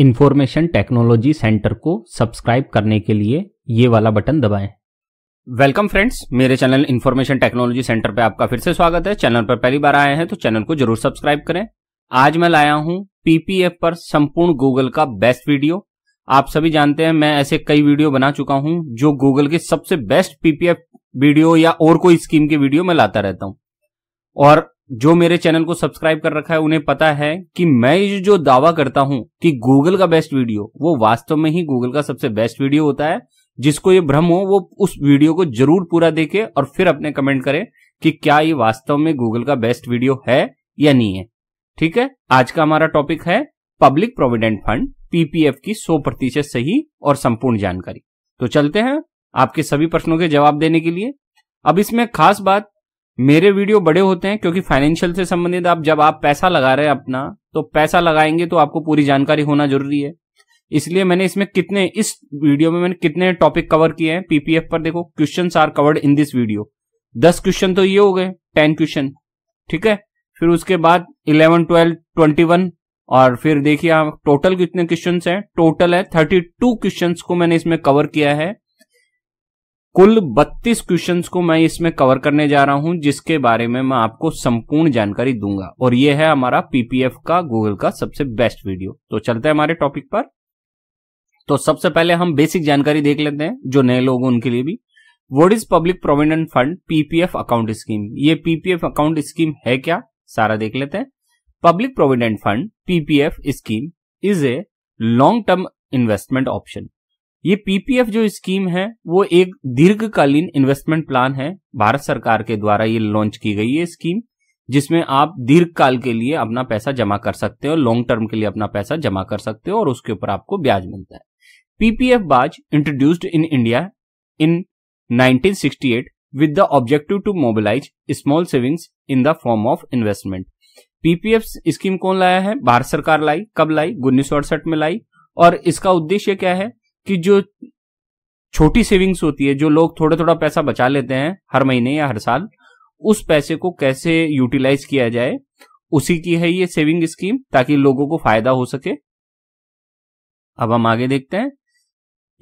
Information technology centre को subscribe करने के लिए ये वाला बटन दबाएं। वेलकम फ्रेंड्स मेरे चैनल इन्फॉर्मेशन टेक्नोलॉजी सेंटर पे आपका फिर से स्वागत है चैनल पर पहली बार आए हैं तो चैनल को जरूर सब्सक्राइब करें आज मैं लाया हूं पीपीएफ पर संपूर्ण गूगल का बेस्ट वीडियो आप सभी जानते हैं मैं ऐसे कई वीडियो बना चुका हूं जो गूगल के सबसे बेस्ट पीपीएफ वीडियो या और कोई स्कीम के वीडियो में लाता रहता हूं और जो मेरे चैनल को सब्सक्राइब कर रखा है उन्हें पता है कि मैं ये जो दावा करता हूं कि गूगल का बेस्ट वीडियो वो वास्तव में ही गूगल का सबसे बेस्ट वीडियो होता है जिसको ये भ्रम हो वो उस वीडियो को जरूर पूरा देखे और फिर अपने कमेंट करें कि क्या ये वास्तव में गूगल का बेस्ट वीडियो है या नहीं है ठीक है आज का हमारा टॉपिक है पब्लिक प्रोविडेंट फंड पीपीएफ की 100 प्रतिशत सही और संपूर्ण जानकारी तो चलते हैं आपके सभी प्रश्नों के जवाब देने के लिए अब इसमें खास बात मेरे वीडियो बड़े होते हैं क्योंकि फाइनेंशियल से संबंधित आप जब आप पैसा लगा रहे हैं अपना तो पैसा लगाएंगे तो आपको पूरी जानकारी होना जरूरी है इसलिए मैंने इसमें कितने इस वीडियो में मैंने कितने टॉपिक कवर किए हैं पीपीएफ पर देखो question are covered in this video दस क्वेश्चन तो ये हो गए टेन क्वेश्चन ठीक है फिर उसके बाद इलेवन ट्वेल्व ट्वेंटी वन और फिर देखिए आप टोटल कितने क्वेश्चन हैं टोटल है थर्टी टू क्वेश्चन को मैंने इसमें कवर किया है कुल 32 क्वेश्चंस को मैं इसमें कवर करने जा रहा हूं जिसके बारे में मैं आपको संपूर्ण जानकारी दूंगा और ये है हमारा पीपीएफ का गूगल का सबसे बेस्ट वीडियो तो चलते हैं हमारे टॉपिक पर तो सबसे पहले हम बेसिक जानकारी देख लेते हैं जो नए लोग उनके लिए भी what is public provident fund PPF account scheme ये पीपीएफ अकाउंट स्कीम है क्या सारा देख लेते हैं public provident fund PPF scheme is a long term investment option ये पीपीएफ जो स्कीम है वो एक दीर्घकालीन इन्वेस्टमेंट प्लान है भारत सरकार के द्वारा ये लॉन्च की गई है स्कीम जिसमें आप दीर्घ काल के लिए अपना पैसा जमा कर सकते हो लॉन्ग टर्म के लिए अपना पैसा जमा कर सकते हो और उसके ऊपर आपको ब्याज मिलता है PPF was introduced in India in 1968 with the objective to mobilise small savings in the form of investment PPF scheme कौन लाया है भारत सरकार लाई कब लाई उन्नीस में लाई और इसका उद्देश्य क्या है कि जो छोटी सेविंग्स होती है जो लोग थोड़ा थोड़ा पैसा बचा लेते हैं हर महीने या हर साल उस पैसे को कैसे यूटिलाइज किया जाए उसी की है ये सेविंग स्कीम ताकि लोगों को फायदा हो सके अब हम आगे देखते हैं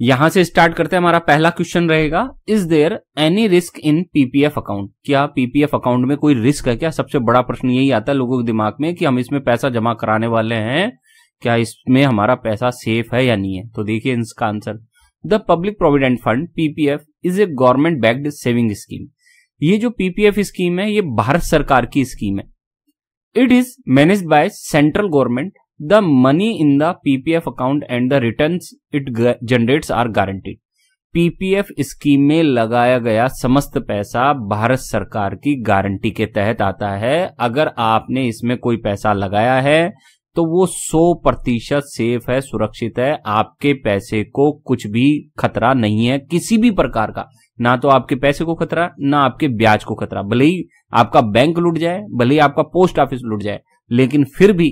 यहां से स्टार्ट करते हैं हमारा पहला क्वेश्चन रहेगा is there any risk in PPF account क्या पीपीएफ अकाउंट में कोई रिस्क है क्या सबसे बड़ा प्रश्न यही आता है लोगों के दिमाग में कि हम इसमें पैसा जमा कराने वाले हैं क्या इसमें हमारा पैसा सेफ है या नहीं है तो देखिए इसका answer the public provident fund PPF is a government backed saving scheme ये जो पीपीएफ स्कीम है ये भारत सरकार की स्कीम है it is manage by central government the money in the PPF account and the return it generates are guaranteed PPF scheme में लगाया गया समस्त पैसा भारत सरकार की गारंटी के तहत आता है अगर आपने इसमें कोई पैसा लगाया है तो वो 100 प्रतिशत सेफ है सुरक्षित है आपके पैसे को कुछ भी खतरा नहीं है किसी भी प्रकार का ना तो आपके पैसे को खतरा ना आपके ब्याज को खतरा भले ही आपका बैंक लूट जाए भले ही आपका पोस्ट ऑफिस लूट जाए लेकिन फिर भी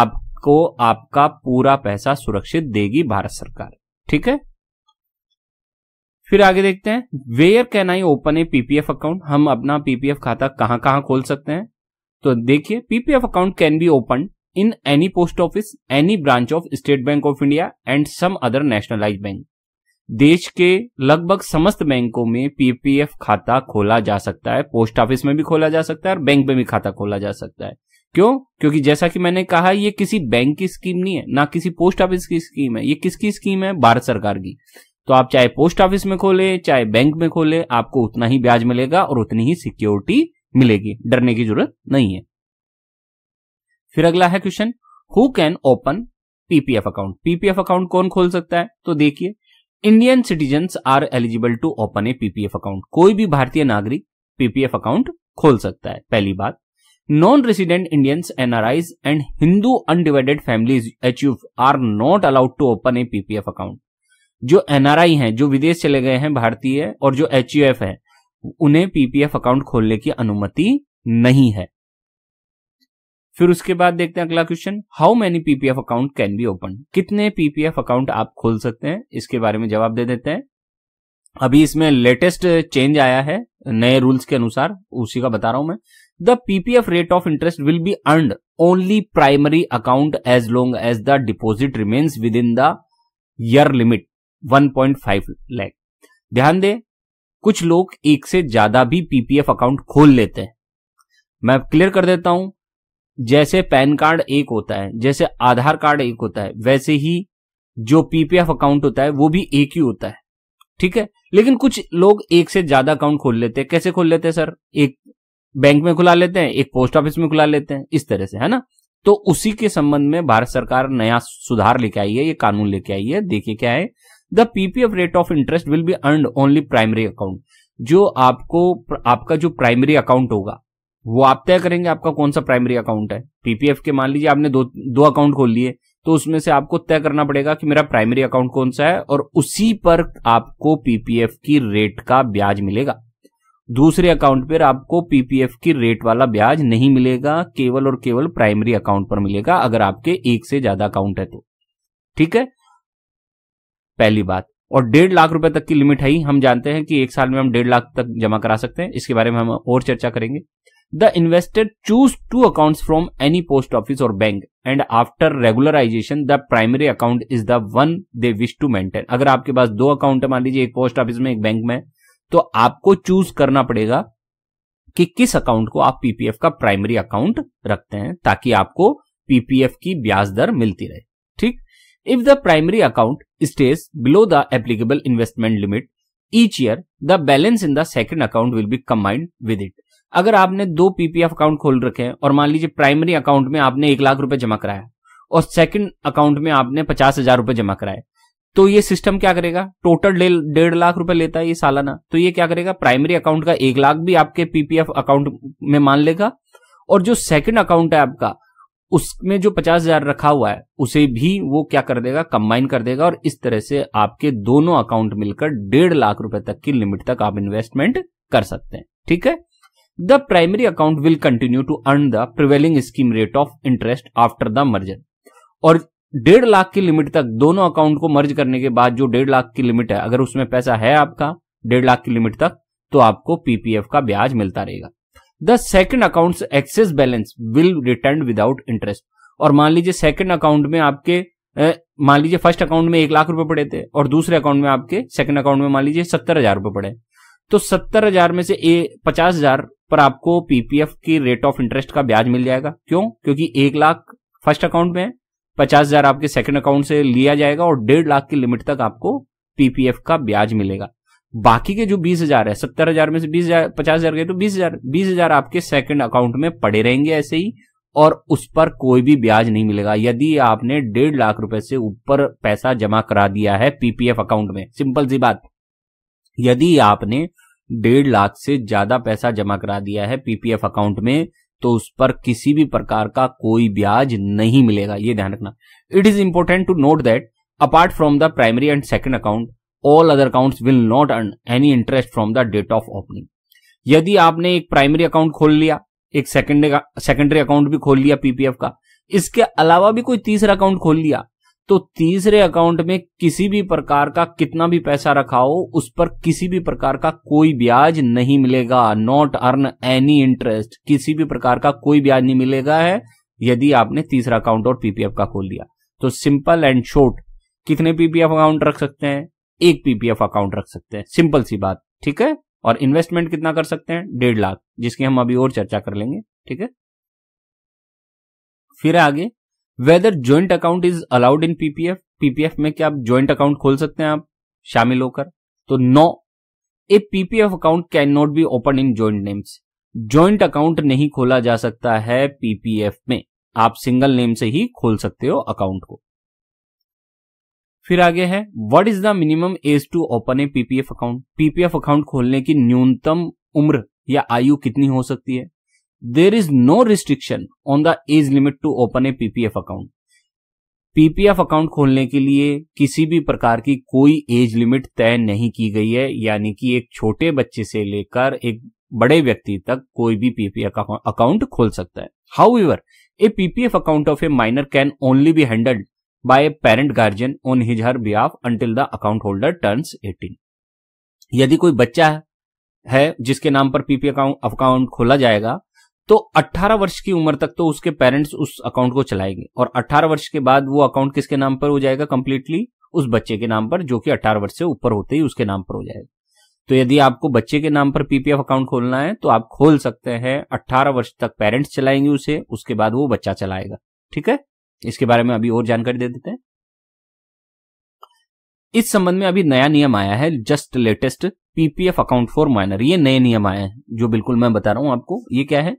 आपको आपका पूरा पैसा सुरक्षित देगी भारत सरकार ठीक है फिर आगे देखते हैं where can I open a PPF account हम अपना पीपीएफ खाता कहां कहां खोल सकते हैं तो देखिए PPF account can be open in any post office any branch of State Bank of India and some other nationalise bank देश के लगभग समस्त बैंकों में पीपीएफ खाता खोला जा सकता है पोस्ट ऑफिस में भी खोला जा सकता है और बैंक में भी खाता खोला जा सकता है क्यों क्योंकि जैसा कि मैंने कहा ये किसी बैंक की स्कीम नहीं है ना किसी पोस्ट ऑफिस की स्कीम है ये किसकी स्कीम है भारत सरकार की तो आप चाहे पोस्ट ऑफिस में खोले चाहे बैंक में खोले आपको उतना ही ब्याज मिलेगा और उतनी ही सिक्योरिटी मिलेगी डरने की जरूरत नहीं है फिर अगला है question who can open PPF account PPF account कौन खोल सकता है तो देखिए Indian citizen are eligible to open a PPF account कोई भी भारतीय नागरिक पीपीएफ अकाउंट खोल सकता है पहली बात non resident Indians NRIs and Hindu undivided families H are not allowed to open a PPF account जो एनआरआई हैं जो विदेश चले गए हैं भारतीय है, और जो एच है उन्हें पीपीएफ अकाउंट खोलने की अनुमति नहीं है फिर उसके बाद देखते हैं अगला question how many PPF account can be open कितने पीपीएफ अकाउंट आप खोल सकते हैं इसके बारे में जवाब दे देते हैं अभी इसमें लेटेस्ट चेंज आया है नए रूल्स के अनुसार उसी का बता रहा हूं मैं the PPF rate of interest will be earned only primary account as long as the deposit remains within the year limit 1.5 lakh ध्यान दे कुछ लोग एक से ज्यादा भी पीपीएफ अकाउंट खोल लेते हैं मैं क्लियर कर देता हूं जैसे पैन कार्ड एक होता है जैसे आधार कार्ड एक होता है वैसे ही जो पीपीएफ अकाउंट होता है वो भी एक ही होता है ठीक है लेकिन कुछ लोग एक से ज्यादा अकाउंट खोल लेते हैं कैसे खोल लेते हैं सर एक बैंक में खुला लेते हैं एक पोस्ट ऑफिस में खुला लेते हैं इस तरह से है ना तो उसी के संबंध में भारत सरकार नया सुधार लेके आई है ये कानून लेके आई है देखिए क्या है the PPF rate of interest will be earn only primary account जो आपको आपका जो प्राइमरी अकाउंट होगा वो आप तय करेंगे आपका कौन सा प्राइमरी अकाउंट है पीपीएफ के मान लीजिए आपने दो दो अकाउंट खोल लिए तो उसमें से आपको तय करना पड़ेगा कि मेरा प्राइमरी अकाउंट कौन सा है और उसी पर आपको पीपीएफ की रेट का ब्याज मिलेगा दूसरे अकाउंट पर आपको पीपीएफ की रेट वाला ब्याज नहीं मिलेगा केवल और केवल प्राइमरी अकाउंट पर मिलेगा अगर आपके एक से ज्यादा अकाउंट है तो ठीक है पहली बात और डेढ़ लाख रुपए तक की लिमिट है ही हम जानते हैं कि एक साल में हम डेढ़ लाख तक जमा करा सकते हैं इसके बारे में हम और चर्चा करेंगे the investor choose two accounts from any post office or bank and after regularisation the primary account is the one they wish to maintain अगर आपके पास दो अकाउंट है मान लीजिए एक पोस्ट ऑफिस में एक बैंक में तो आपको चूज करना पड़ेगा कि किस अकाउंट को आप पीपीएफ का प्राइमरी अकाउंट रखते हैं ताकि आपको पीपीएफ की ब्याज दर मिलती रहे ठीक if the primary account stage below the applicable investment limit each year the balance in the second account will be combined with it अगर आपने दो पीपीएफ अकाउंट खोल रखे हैं और मान लीजिए प्राइमरी अकाउंट में आपने एक लाख रुपए जमा कराया और सेकंड अकाउंट में आपने पचास हजार रुपए जमा कराए तो ये सिस्टम क्या करेगा टोटल डेढ़ लाख रुपए लेता है ये सालाना तो ये क्या करेगा प्राइमरी अकाउंट का एक लाख भी आपके पीपीएफ अकाउंट में मान लेगा और जो सेकंड अकाउंट है आपका उसमें जो पचास हजार रखा हुआ है उसे भी वो क्या कर देगा कंबाइन कर देगा और इस तरह से आपके दोनों अकाउंट मिलकर डेढ़ लाख रुपए तक की लिमिट तक आप इन्वेस्टमेंट कर सकते हैं ठीक है the primary account will continue to earn the prevailing scheme rate of interest after the merger और डेढ़ लाख की लिमिट तक दोनों अकाउंट को मर्ज करने के बाद जो डेढ़ लाख की लिमिट है अगर उसमें पैसा है आपका डेढ़ लाख की लिमिट तक तो आपको पीपीएफ का ब्याज मिलता रहेगा the second account excess balance will return without interest और मान लीजिए सेकेंड अकाउंट में आपके मान लीजिए फर्स्ट अकाउंट में एक लाख रुपए पड़े थे और दूसरे अकाउंट में आपके सेकंड अकाउंट में मान लीजिए सत्तर हजार रुपए पड़े तो सत्तर हजार में से ए पचास हजार पर आपको पीपीएफ की रेट ऑफ इंटरेस्ट का ब्याज मिल जाएगा क्यों क्योंकि एक लाख फर्स्ट अकाउंट में पचास हजार आपके सेकंड अकाउंट से लिया जाएगा और डेढ़ लाख की लिमिट तक आपको पीपीएफ का ब्याज मिलेगा बाकी के जो बीस हजार है सत्तर हजार में से बीस हजार पचास हजार गए तो बीस हजार बीस हजार आपके सेकंड अकाउंट में पड़े रहेंगे ऐसे ही और उस पर कोई भी ब्याज नहीं मिलेगा यदि आपने डेढ़ लाख रुपए से ऊपर पैसा जमा करा दिया है पीपीएफ अकाउंट में सिंपल सी बात यदि आपने डेढ़ लाख से ज्यादा पैसा जमा करा दिया है पीपीएफ अकाउंट में तो उस पर किसी भी प्रकार का कोई ब्याज नहीं मिलेगा ये ध्यान रखना it is important to note that apart from the primary and second account all other account will not earn any interest from the date of opening यदि आपने एक प्राइमरी अकाउंट खोल लिया एक सेकेंडरी सेकेंडरी अकाउंट भी खोल लिया PPF का इसके अलावा भी कोई तीसरा अकाउंट खोल लिया तो तीसरे अकाउंट में किसी भी प्रकार का कितना भी पैसा रखा हो उस पर किसी भी प्रकार का कोई ब्याज नहीं मिलेगा नॉट अर्न एनी इंटरेस्ट किसी भी प्रकार का कोई ब्याज नहीं मिलेगा है यदि आपने तीसरा अकाउंट और पीपीएफ का खोल दिया तो सिंपल एंड शोर्ट कितने पीपीएफ अकाउंट रख सकते हैं एक पीपीएफ अकाउंट रख सकते हैं सिंपल सी बात ठीक है और इन्वेस्टमेंट कितना कर सकते हैं डेढ़ लाख जिसकी हम अभी और चर्चा कर लेंगे ठीक है फिर आगे whether joint account is allowed in PPF PPF में क्या आप ज्वाइंट अकाउंट खोल सकते हैं आप शामिल होकर तो no a PPF account can not be open in joint names joint account नहीं खोला जा सकता है पीपीएफ में आप सिंगल नेम से ही खोल सकते हो अकाउंट को फिर आगे है what is the minimum age to open a PPF account PPF account खोलने की न्यूनतम उम्र या आयु कितनी हो सकती है there is no restriction on the age limit to open a PPF account PPF account खोलने के लिए किसी भी प्रकार की कोई एज लिमिट तय नहीं की गई है यानी कि एक छोटे बच्चे से लेकर एक बड़े व्यक्ति तक कोई भी पीपीएफ अकाउंट खोल सकता है however a PPF account of a minor can only be handled by a parent guardian on his her behalf until the account holder turns 18 यदि कोई बच्चा है जिसके नाम पर पीपीएफ अकाउंट खोला जाएगा तो 18 वर्ष की उम्र तक तो उसके पेरेंट्स उस अकाउंट को चलाएंगे और 18 वर्ष के बाद वो अकाउंट किसके नाम पर हो जाएगा कंप्लीटली उस बच्चे के नाम पर जो कि 18 वर्ष से ऊपर होते ही उसके नाम पर हो जाएगा तो यदि आपको बच्चे के नाम पर पीपीएफ अकाउंट खोलना है तो आप खोल सकते हैं अट्ठारह वर्ष तक पेरेंट्स चलाएंगे उसे उसके बाद वो बच्चा चलाएगा ठीक है इसके बारे में अभी और जानकारी दे देते हैं इस संबंध में अभी नया नियम आया है just latest PPF account for minor ये नए नियम आए हैं जो बिल्कुल मैं बता रहा हूं आपको ये क्या है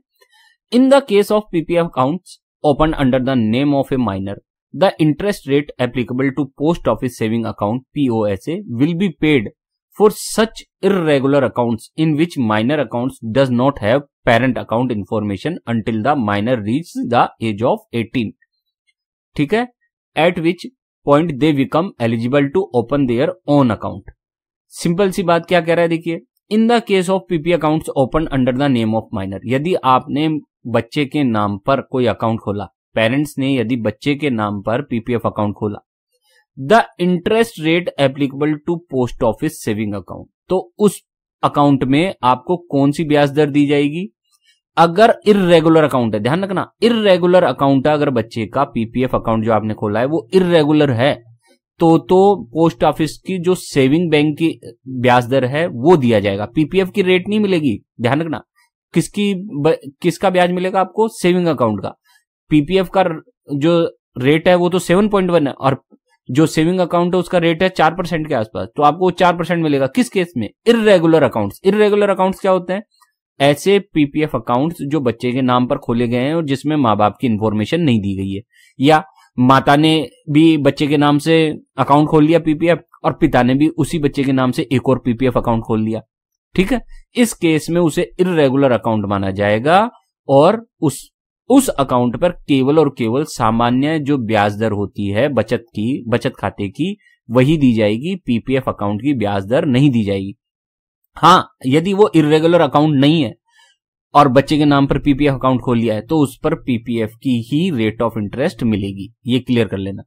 in the case of PPF account open under the name of a minor the interest rate applicable to post office saving account PO S A will be paid for such irregular account in which minor account does not have parent account information until the minor reach the age of eighteen ठीक है at which point they become eligible to open their own account simple सी बात क्या कह रहा है देखिए in the case of PP account open under the name of minor यदि आपने बच्चे के नाम पर कोई अकाउंट खोला पेरेंट्स ने यदि बच्चे के नाम पर पीपीएफ अकाउंट खोला the interest rate applicable to post office saving account तो उस अकाउंट में आपको कौन सी ब्याज दर दी जाएगी अगर इरेगुलर अकाउंट है ध्यान रखना इरेगुलर अकाउंट है अगर बच्चे का पीपीएफ अकाउंट जो आपने खोला है वो इरेगुलर है तो तो पोस्ट ऑफिस की जो सेविंग बैंक की ब्याज दर है वो दिया जाएगा पीपीएफ की रेट नहीं मिलेगी ध्यान रखना किसकी ब, किसका ब्याज मिलेगा आपको सेविंग अकाउंट का पीपीएफ का जो रेट है वो तो सेवन पॉइंट वन है और जो सेविंग अकाउंट है उसका रेट है चार परसेंट के आसपास तो आपको चार परसेंट मिलेगा किस केस में इरेगुलर अकाउंट्स इरेगुलर अकाउंट्स क्या होते हैं ऐसे पीपीएफ अकाउंट्स जो बच्चे के नाम पर खोले गए हैं और जिसमें माँ बाप की इन्फॉर्मेशन नहीं दी गई है या माता ने भी बच्चे के नाम से अकाउंट खोल लिया पीपीएफ और पिता ने भी उसी बच्चे के नाम से एक और पीपीएफ अकाउंट खोल लिया ठीक है इस केस में उसे इरेगुलर अकाउंट माना जाएगा और उस उस अकाउंट पर केवल और केवल सामान्य जो ब्याज दर होती है बचत की बचत खाते की वही दी जाएगी पीपीएफ अकाउंट की ब्याज दर नहीं दी जाएगी हाँ यदि वो इरेगुलर अकाउंट नहीं है और बच्चे के नाम पर पीपीएफ अकाउंट खोल लिया है तो उस पर पीपीएफ की ही रेट ऑफ इंटरेस्ट मिलेगी ये क्लियर कर लेना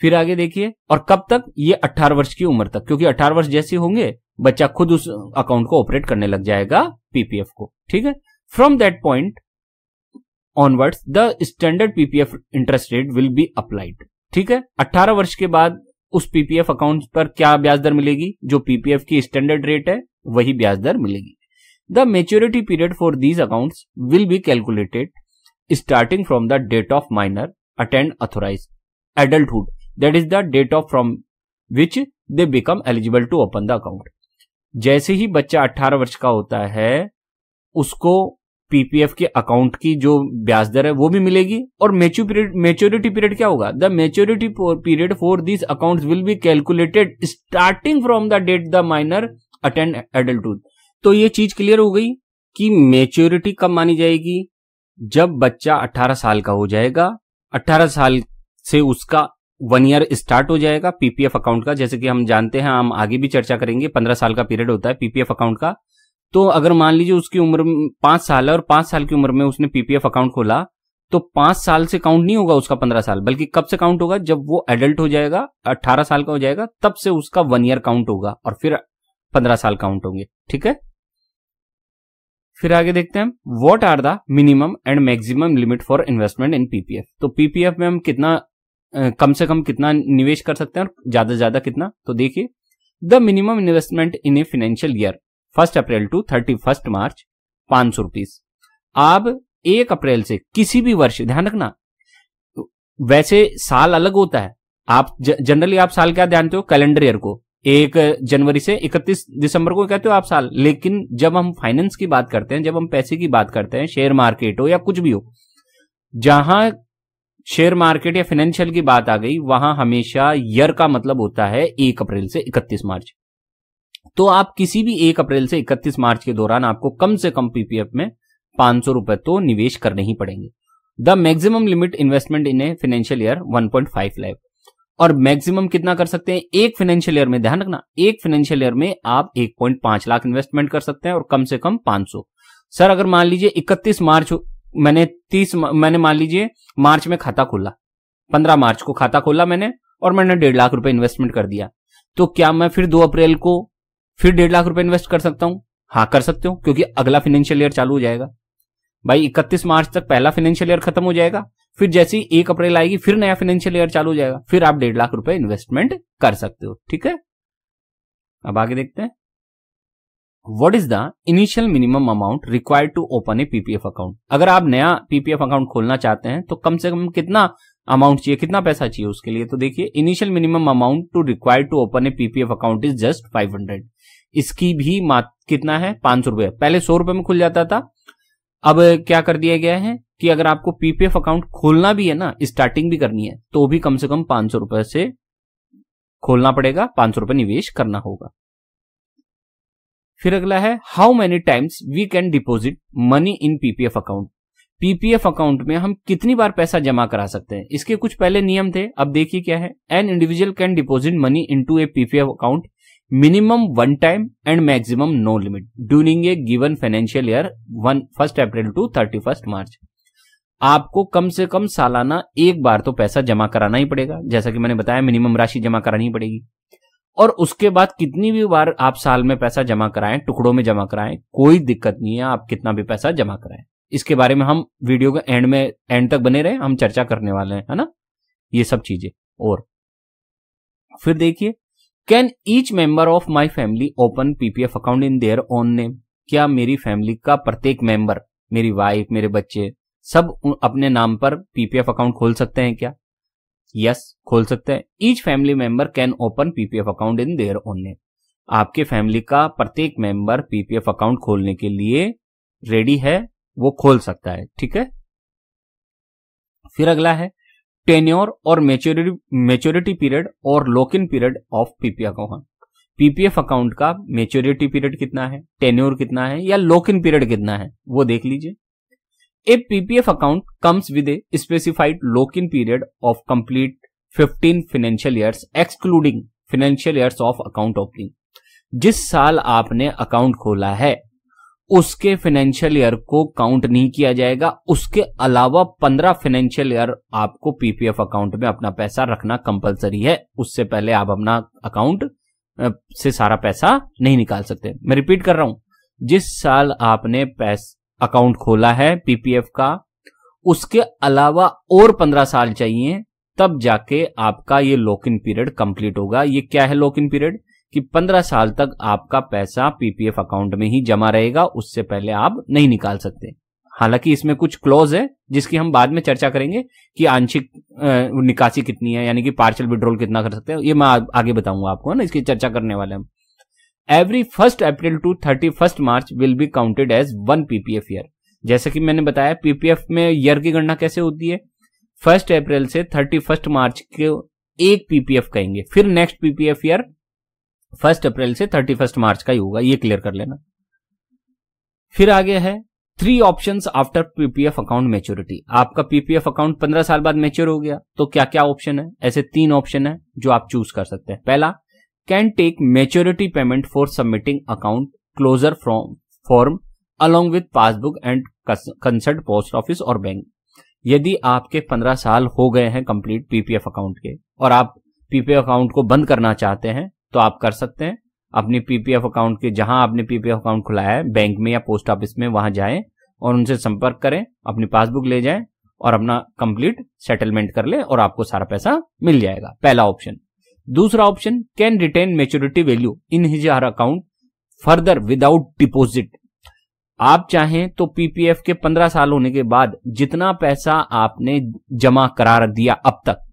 फिर आगे देखिए और कब तक ये 18 वर्ष की उम्र तक क्योंकि 18 वर्ष जैसे होंगे बच्चा खुद उस अकाउंट को ऑपरेट करने लग जाएगा पीपीएफ को ठीक है from that point onwards the standard PPF interest rate will be applied ठीक है 18 वर्ष के बाद उस पीपीएफ अकाउंट पर क्या ब्याज दर मिलेगी जो पीपीएफ की स्टैंडर्ड रेट है वही ब्याज दर मिलेगी the maturity period for these account will be calculated starting from the date of minor attend authorise adulthood that is the date of from which they become eligible to open the account जैसे ही बच्चा अट्ठारह वर्ष का होता है उसको PPF के अकाउंट की जो ब्याज दर है वो भी मिलेगी और मेच्योरिटी पीरियड क्या होगा the maturity period for this account will be calculated starting from the date the minor attend adulthood तो ये चीज क्लियर हो गई कि मेच्योरिटी कब मानी जाएगी जब बच्चा 18 साल का हो जाएगा 18 साल से उसका वन ईयर स्टार्ट हो जाएगा पीपीएफ अकाउंट का जैसे कि हम जानते हैं हम आगे भी चर्चा करेंगे पंद्रह साल का पीरियड होता है पीपीएफ अकाउंट का तो अगर मान लीजिए उसकी उम्र पांच साल है और पांच साल की उम्र में उसने पीपीएफ अकाउंट खोला तो पांच साल से काउंट नहीं होगा उसका पंद्रह साल बल्कि कब से काउंट होगा जब वो एडल्ट हो जाएगा अट्ठारह साल का हो जाएगा तब से उसका वन ईयर काउंट होगा और फिर पंद्रह साल काउंट होंगे ठीक है फिर आगे देखते हैं what are the minimum and maximum limit for investment in PPF तो पीपीएफ में हम कितना कम से कम कितना निवेश कर सकते हैं और ज्यादा से ज्यादा कितना तो देखिए the minimum investment in a financial year first April to thirty first March पांच सौ रुपीज आप एक अप्रैल से किसी भी वर्ष ध्यान रखना वैसे साल अलग होता है आप जनरली आप साल क्या ध्यानते हो कैलेंडर ईयर को एक जनवरी से इकतीस दिसंबर को कहते हो आप साल लेकिन जब हम फाइनेंस की बात करते हैं जब हम पैसे की बात करते हैं शेयर मार्केट हो या कुछ भी हो जहां शेयर मार्केट या फाइनेंशियल की बात आ गई वहां हमेशा ईयर का मतलब होता है एक अप्रैल से इकतीस मार्च तो आप किसी भी एक अप्रैल से इकतीस मार्च के दौरान आपको कम से कम पीपीएफ में पांच सौ रुपए तो निवेश करने ही पड़ेंगे the maximum limit investment in a financial year 1.5 lakh और मैक्सिमम कितना कर सकते हैं एक फाइनेंशियल ईयर में ध्यान रखना एक फाइनेंशियल ईयर में आप 1.5 लाख इन्वेस्टमेंट कर सकते हैं और कम से कम 500 सर अगर मान लीजिए 31 मार्च मैंने 30 मैंने मान लीजिए मार्च में खाता खोला 15 मार्च को खाता खोला मैंने और मैंने डेढ़ लाख रुपए इन्वेस्टमेंट कर दिया तो क्या मैं फिर दो अप्रैल को फिर डेढ़ लाख रुपए इन्वेस्ट कर सकता हूं हाँ कर सकते हो क्योंकि अगला फाइनेंशियल ईयर चालू हो जाएगा भाई इकतीस मार्च तक पहला फाइनेंशियल ईयर खत्म हो जाएगा फिर जैसी एक अप्रैल आएगी फिर नया फाइनेंशियल ईयर चालू हो जाएगा फिर आप डेढ़ लाख रुपए इन्वेस्टमेंट कर सकते हो ठीक है अब आगे देखते हैं what is the initial minimum amount required to open a PPF account अगर आप नया पीपीएफ अकाउंट खोलना चाहते हैं तो कम से कम कितना अमाउंट चाहिए कितना पैसा चाहिए उसके लिए तो देखिए initial minimum amount to required to open a PPF account is just five hundred इसकी भी कितना है पांच सौ रुपए पहले सौ रुपए में खुल जाता था अब क्या कर दिया गया है कि अगर आपको पीपीएफ अकाउंट खोलना भी है ना स्टार्टिंग भी करनी है तो भी कम से कम पांच सौ रुपए से खोलना पड़ेगा पांच सौ रुपए निवेश करना होगा फिर अगला है how many times we can deposit money in PPF account PPF account में हम कितनी बार पैसा जमा करा सकते हैं इसके कुछ पहले नियम थे अब देखिए क्या है an individual can deposit money in to a PPF account minimum one time and maximum no limit during a given financial year one first April to thirty first March आपको कम से कम सालाना एक बार तो पैसा जमा कराना ही पड़ेगा जैसा कि मैंने बताया मिनिमम राशि जमा करानी पड़ेगी और उसके बाद कितनी भी बार आप साल में पैसा जमा कराएं टुकड़ों में जमा कराएं कोई दिक्कत नहीं है आप कितना भी पैसा जमा कराएं इसके बारे में हम वीडियो के एंड में एंड तक बने रहे हम चर्चा करने वाले हैं है ना ये सब चीजें और फिर देखिए can each member of my family open PPF account in their own name क्या मेरी फैमिली का प्रत्येक मेंबर मेरी वाइफ मेरे बच्चे सब अपने नाम पर पीपीएफ अकाउंट खोल सकते हैं क्या यस yes, खोल सकते हैं each family member can open PPF account in their own name आपके फैमिली का प्रत्येक मेंबर पीपीएफ अकाउंट खोलने के लिए रेडी है वो खोल सकता है ठीक है फिर अगला है टेन्योर और मेच्योरिटी मेच्योरिटी पीरियड और lock in period of PPF account PPF account का मेच्योरिटी पीरियड कितना है टेन्योर कितना है या लॉक इन पीरियड कितना है वो देख लीजिए A PPF account comes with a specified lock-in period of complete 15 financial years excluding financial years of account opening. जिस साल आपने अकाउंट खोला है उसके फाइनेंशियल ईयर को काउंट नहीं किया जाएगा उसके अलावा पंद्रह फाइनेंशियल ईयर आपको पीपीएफ अकाउंट में अपना पैसा रखना कंपलसरी है उससे पहले आप अपना अकाउंट से सारा पैसा नहीं निकाल सकते मैं रिपीट कर रहा हूं जिस साल आपने पैस अकाउंट खोला है पीपीएफ का उसके अलावा और पंद्रह साल चाहिए तब जाके आपका ये लॉक इन पीरियड कंप्लीट होगा ये क्या है लॉक इन पीरियड कि पंद्रह साल तक आपका पैसा पीपीएफ अकाउंट में ही जमा रहेगा उससे पहले आप नहीं निकाल सकते हालांकि इसमें कुछ क्लॉज है जिसकी हम बाद में चर्चा करेंगे कि आंशिक निकासी कितनी है यानी कि पार्शियल विड्रोल कितना कर सकते हैं ये मैं आगे बताऊंगा आपको ना इसकी चर्चा करने वाले हम every first April to thirty first March will be counted as one PPF year जैसे कि मैंने बताया पीपीएफ में ईयर की गणना कैसे होती है फर्स्ट अप्रैल से थर्टी फर्स्ट मार्च के एक पीपीएफ कहेंगे फिर next PPF year first April से थर्टी फर्स्ट मार्च का ही होगा ये क्लियर कर लेना फिर आगे है three option after PPF account maturity आपका पीपीएफ अकाउंट पंद्रह साल बाद मेच्योर हो गया तो क्या क्या ऑप्शन है ऐसे तीन ऑप्शन है जो आप चूज कर सकते हैं पहला can take maturity payment for submitting account closure from form along with passbook and concerned post office और बैंक यदि आपके 15 साल हो गए हैं कंप्लीट पीपीएफ अकाउंट के और आप पीपीएफ अकाउंट को बंद करना चाहते हैं तो आप कर सकते हैं अपने पीपीएफ अकाउंट के जहां आपने पीपीएफ अकाउंट खुलाया है बैंक में या पोस्ट ऑफिस में वहां जाए और उनसे संपर्क करें अपनी पासबुक ले जाए और अपना कंप्लीट सेटलमेंट कर ले और आपको सारा पैसा मिल जाएगा पहला ऑप्शन दूसरा option can retain maturity value in his her account further without deposit आप चाहें तो पीपीएफ के पंद्रह साल होने के बाद जितना पैसा आपने जमा करा दिया अब तक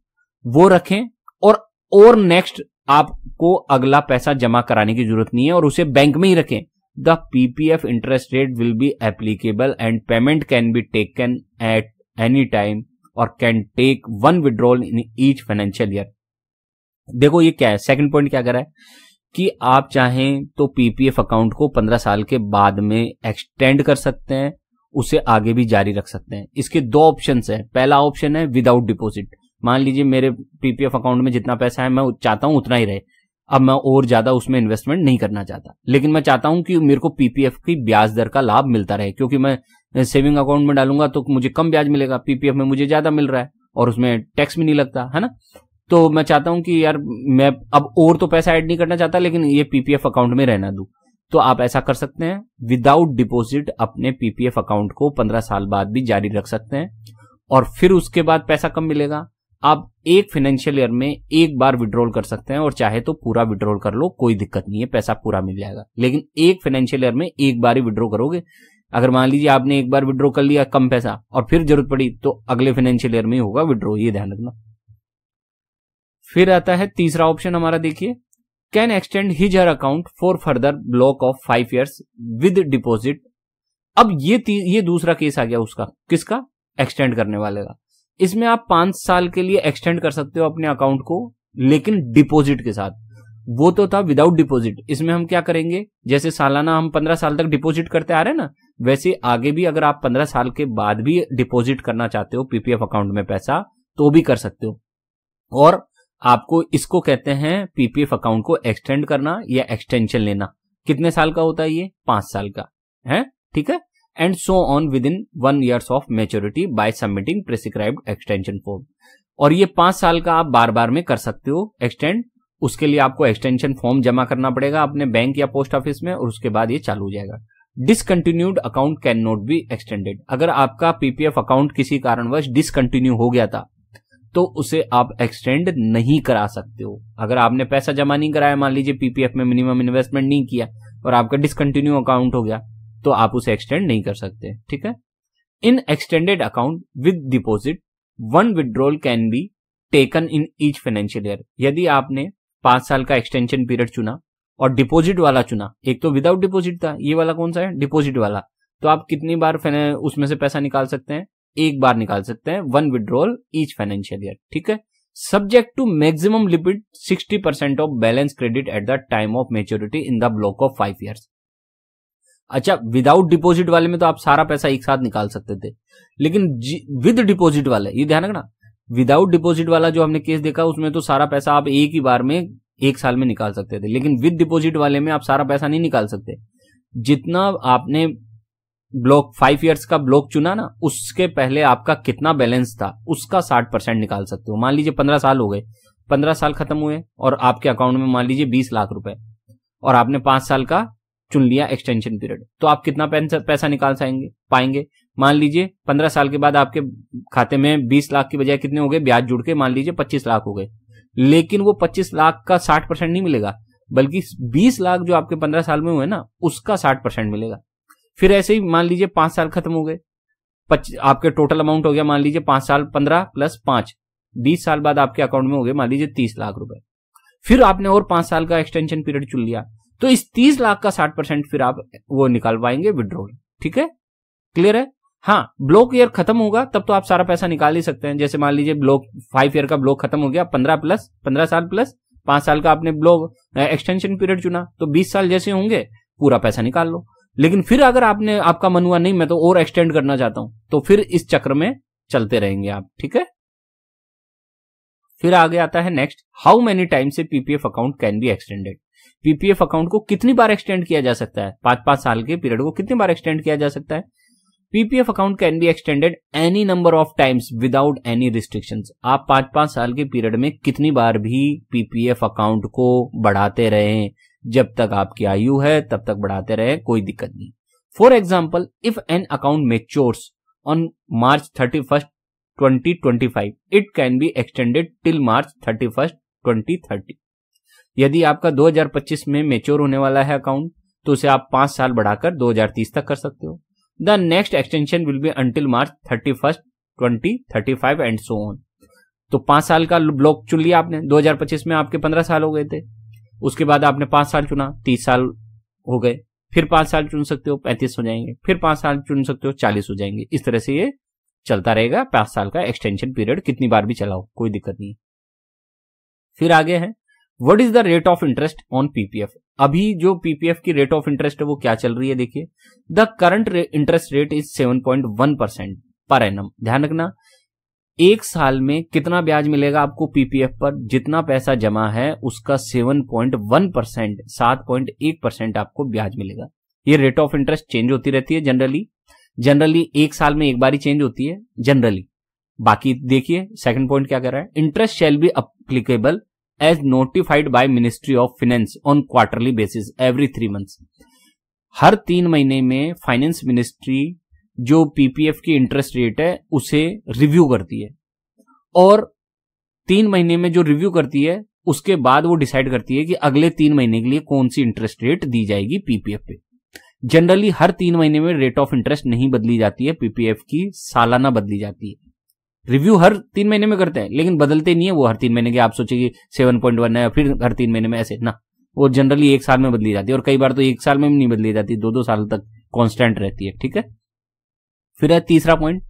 वो रखें और और नेक्स्ट आपको अगला पैसा जमा कराने की जरूरत नहीं है और उसे बैंक में ही रखें the PPF interest rate will be applicable and payment can be taken at any time और can take one withdrawal in each financial year देखो ये क्या है सेकंड पॉइंट क्या करा है कि आप चाहें तो पीपीएफ अकाउंट को पंद्रह साल के बाद में एक्सटेंड कर सकते हैं उसे आगे भी जारी रख सकते हैं इसके दो ऑप्शन है पहला ऑप्शन है विदाउट डिपोजिट मान लीजिए मेरे पीपीएफ अकाउंट में जितना पैसा है मैं चाहता हूं उतना ही रहे अब मैं और ज्यादा उसमें इन्वेस्टमेंट नहीं करना चाहता लेकिन मैं चाहता हूं कि मेरे को पीपीएफ की ब्याज दर का लाभ मिलता रहे क्योंकि मैं सेविंग अकाउंट में डालूंगा तो मुझे कम ब्याज मिलेगा पीपीएफ में मुझे ज्यादा मिल रहा है और उसमें टैक्स भी नहीं लगता है ना तो मैं चाहता हूं कि यार मैं अब और तो पैसा ऐड नहीं करना चाहता लेकिन ये पीपीएफ अकाउंट में रहना दू तो आप ऐसा कर सकते हैं विदाउट डिपॉजिट अपने पीपीएफ अकाउंट को पंद्रह साल बाद भी जारी रख सकते हैं और फिर उसके बाद पैसा कम मिलेगा आप एक फाइनेंशियल ईयर में एक बार विड्रॉल कर सकते हैं और चाहे तो पूरा विड्रॉल कर लो कोई दिक्कत नहीं है पैसा पूरा मिल जाएगा लेकिन एक फाइनेंशियल ईयर में एक बार ही विड्रॉ करोगे अगर मान लीजिए आपने एक बार विड्रॉ कर लिया कम पैसा और फिर जरूरत पड़ी तो अगले फाइनेंशियल ईयर में होगा विड्रॉ ये ध्यान रखना फिर आता है तीसरा ऑप्शन हमारा देखिए can extend his her account for further block of five years with deposit अब ये ये दूसरा केस आ गया उसका किसका एक्सटेंड करने वाले का इसमें आप पांच साल के लिए एक्सटेंड कर सकते हो अपने अकाउंट को लेकिन डिपॉजिट के साथ वो तो था विदाउट डिपॉजिट इसमें हम क्या करेंगे जैसे सालाना हम पंद्रह साल तक डिपॉजिट करते आ रहे हैं ना वैसे आगे भी अगर आप पंद्रह साल के बाद भी डिपॉजिट करना चाहते हो पीपीएफ अकाउंट में पैसा तो भी कर सकते हो और आपको इसको कहते हैं पीपीएफ अकाउंट को एक्सटेंड करना या एक्सटेंशन लेना कितने साल का होता है ये पांच साल का है ठीक है and so on within one years of maturity by submitting prescribe extension form और ये पांच साल का आप बार बार में कर सकते हो एक्सटेंड उसके लिए आपको एक्सटेंशन फॉर्म जमा करना पड़ेगा अपने बैंक या पोस्ट ऑफिस में और उसके बाद ये चालू हो जाएगा discontinued account can not be extended अगर आपका पीपीएफ अकाउंट किसी कारणवश डिसकंटिन्यू हो गया था तो उसे आप एक्सटेंड नहीं करा सकते हो अगर आपने पैसा जमा नहीं कराया मान लीजिए पीपीएफ में मिनिमम इन्वेस्टमेंट नहीं किया और आपका डिसकंटिन्यू अकाउंट हो गया तो आप उसे एक्सटेंड नहीं कर सकते ठीक है in extended account with deposit one withdrawal can be taken in each financial year यदि आपने पांच साल का एक्सटेंशन पीरियड चुना और डिपॉजिट वाला चुना एक तो विदाउट डिपॉजिट था ये वाला कौन सा है डिपॉजिट वाला तो आप कितनी बार उसमें से पैसा निकाल सकते हैं एक बार निकाल सकते हैं one withdrawal each financial year ठीक है subject to maximum limit 60 percent of balance credit at the time of maturity in the block of five year अच्छा विदाउट डिपॉजिट वाले में तो आप सारा पैसा एक साथ निकाल सकते थे लेकिन विद डिपॉजिट वाले ये ध्यान रखना विदाउट डिपॉजिट वाला जो हमने केस देखा उसमें तो सारा पैसा आप एक ही बार में एक साल में निकाल सकते थे लेकिन विद डिपॉजिट वाले में आप सारा पैसा नहीं निकाल सकते जितना आपने ब्लॉक फाइव इयर्स का ब्लॉक चुना ना उसके पहले आपका कितना बैलेंस था उसका साठ परसेंट निकाल सकते हो मान लीजिए पंद्रह साल हो गए पंद्रह साल खत्म हुए और आपके अकाउंट में मान लीजिए बीस लाख रुपए और आपने पांच साल का चुन लिया एक्सटेंशन पीरियड तो आप कितना पैसा निकाल सकेंगे पाएंगे मान लीजिए पंद्रह साल के बाद आपके खाते में बीस लाख की बजाय कितने हो गए ब्याज जुड़ के मान लीजिए पच्चीस लाख हो गए लेकिन वो पच्चीस लाख का साठ परसेंट नहीं मिलेगा बल्कि बीस लाख जो आपके पंद्रह साल में हुए ना उसका साठ परसेंट मिलेगा फिर ऐसे ही मान लीजिए पांच साल खत्म हो गए आपके टोटल अमाउंट हो गया मान लीजिए पांच साल पंद्रह प्लस पांच बीस साल बाद आपके अकाउंट में हो गए मान लीजिए तीस लाख रुपए फिर आपने और पांच साल का एक्सटेंशन पीरियड चुन लिया तो इस तीस लाख का साठ परसेंट फिर आप वो निकाल पाएंगे विड्रॉल ठीक है क्लियर है हाँ ब्लॉक ईयर खत्म होगा तब तो आप सारा पैसा निकाल ही सकते हैं जैसे मान लीजिए ब्लॉक फाइव ईयर का ब्लॉक खत्म हो गया पंद्रह प्लस पंद्रह साल प्लस पांच साल का आपने ब्लॉक एक्सटेंशन पीरियड चुना तो बीस साल जैसे होंगे पूरा पैसा निकाल लो लेकिन फिर अगर आपने आपका मन हुआ नहीं मैं तो और एक्सटेंड करना चाहता हूं तो फिर इस चक्र में चलते रहेंगे आप ठीक है फिर आगे आता है नेक्स्ट हाउ मेनी टाइम से PPF account can be extended PPF account को कितनी बार एक्सटेंड किया जा सकता है पांच पांच साल के पीरियड को कितनी बार एक्सटेंड किया जा सकता है PPF account can be extended any number of times without any restriction आप पांच पांच साल के पीरियड में कितनी बार भी पीपीएफ अकाउंट को बढ़ाते रहें जब तक आपकी आयु है तब तक बढ़ाते रहे कोई दिक्कत नहीं for example if an account matures on March thirty first twenty twenty five it can be extended till March thirty first twenty thirty यदि आपका 2025 में मेच्योर होने वाला है अकाउंट तो उसे आप पांच साल बढ़ाकर 2030 तक कर सकते हो the next extension will be until March thirty first twenty thirty five and so on तो पांच साल का ब्लॉक चुन लिया आपने 2025 में आपके पंद्रह साल हो गए थे उसके बाद आपने पांच साल चुना तीस साल हो गए फिर पांच साल चुन सकते हो पैंतीस हो जाएंगे फिर पांच साल चुन सकते हो चालीस हो जाएंगे इस तरह से ये चलता रहेगा पांच साल का एक्सटेंशन पीरियड कितनी बार भी चलाओ कोई दिक्कत नहीं फिर आगे है what is the rate of interest on PPF अभी जो पीपीएफ की रेट ऑफ इंटरेस्ट है वो क्या चल रही है देखिए the current interest rate is seven point one percent per annum ध्यान रखना एक साल में कितना ब्याज मिलेगा आपको पीपीएफ पर जितना पैसा जमा है उसका सेवन पॉइंट वन परसेंट सात पॉइंट एक परसेंट आपको ब्याज मिलेगा ये रेट ऑफ इंटरेस्ट चेंज होती रहती है जनरली जनरली एक साल में एक बार ही चेंज होती है जनरली बाकी देखिए सेकंड पॉइंट क्या कर रहा है interest shall be applicable as notified by ministry of finance on quarterly basis every three month हर तीन महीने में फाइनेंस मिनिस्ट्री जो पीपीएफ की इंटरेस्ट रेट है उसे रिव्यू करती है और तीन महीने में जो रिव्यू करती है उसके बाद वो डिसाइड करती है कि अगले तीन महीने के लिए कौन सी इंटरेस्ट रेट दी जाएगी पीपीएफ पे जनरली हर तीन महीने में रेट ऑफ इंटरेस्ट नहीं बदली जाती है पीपीएफ की सालाना बदली जाती है रिव्यू हर तीन महीने में करते हैं लेकिन बदलते नहीं है वो हर तीन महीने के आप सोचिए सेवन पॉइंट वन है फिर हर तीन महीने में ऐसे ना वो जनरली एक साल में बदली जाती है और कई बार तो एक साल में भी नहीं बदली जाती दो दो साल तक कॉन्स्टेंट रहती है ठीक है फिर है तीसरा point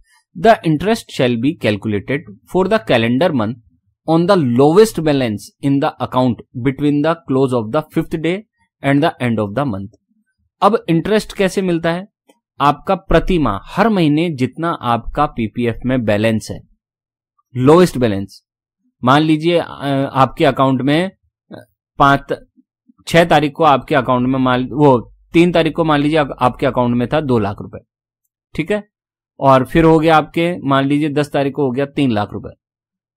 the interest shall be calculated for the calendar month on the lowest balance in the account between the close of the fifth day and the end of the month अब interest कैसे मिलता है आपका प्रति माह हर महीने जितना आपका पीपीएफ में बैलेंस है लोवेस्ट बैलेंस मान लीजिए आपके अकाउंट में पांच छह तारीख को आपके अकाउंट में मान वो तीन तारीख को मान लीजिए आपके अकाउंट में था दो लाख रुपए ठीक है और फिर हो गया आपके मान लीजिए दस तारीख को हो गया तीन लाख रुपए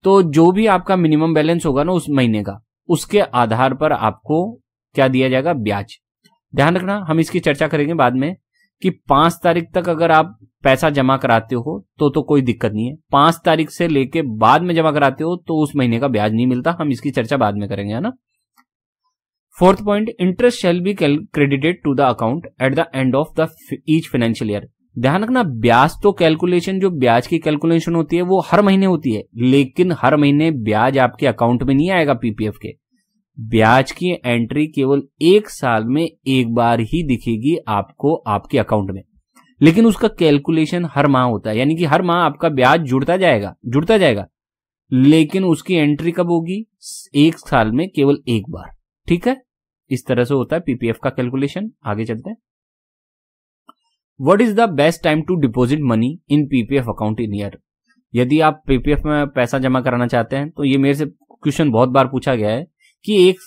तो जो भी आपका मिनिमम बैलेंस होगा ना उस महीने का उसके आधार पर आपको क्या दिया जाएगा ब्याज ध्यान रखना हम इसकी चर्चा करेंगे बाद में कि पांच तारीख तक अगर आप पैसा जमा कराते हो तो तो कोई दिक्कत नहीं है पांच तारीख से लेके बाद में जमा कराते हो तो उस महीने का ब्याज नहीं मिलता हम इसकी चर्चा बाद में करेंगे है ना fourth point interest shall be credited to the account at the end of the each financial year ध्यान रखना ब्याज तो कैलकुलेशन जो ब्याज की कैलकुलेशन होती है वो हर महीने होती है लेकिन हर महीने ब्याज आपके अकाउंट में नहीं आएगा पीपीएफ के ब्याज की एंट्री केवल एक साल में एक बार ही दिखेगी आपको आपके अकाउंट में लेकिन उसका कैलकुलेशन हर माह होता है यानी कि हर माह आपका ब्याज जुड़ता जाएगा जुड़ता जाएगा लेकिन उसकी एंट्री कब होगी एक साल में केवल एक बार ठीक है इस तरह से होता है पीपीएफ का कैलकुलेशन आगे चलते हैं what is the best time to deposit money in PPF account in year यदि आप पीपीएफ में पैसा जमा कराना चाहते हैं तो ये मेरे से क्वेश्चन बहुत बार पूछा गया है कि एक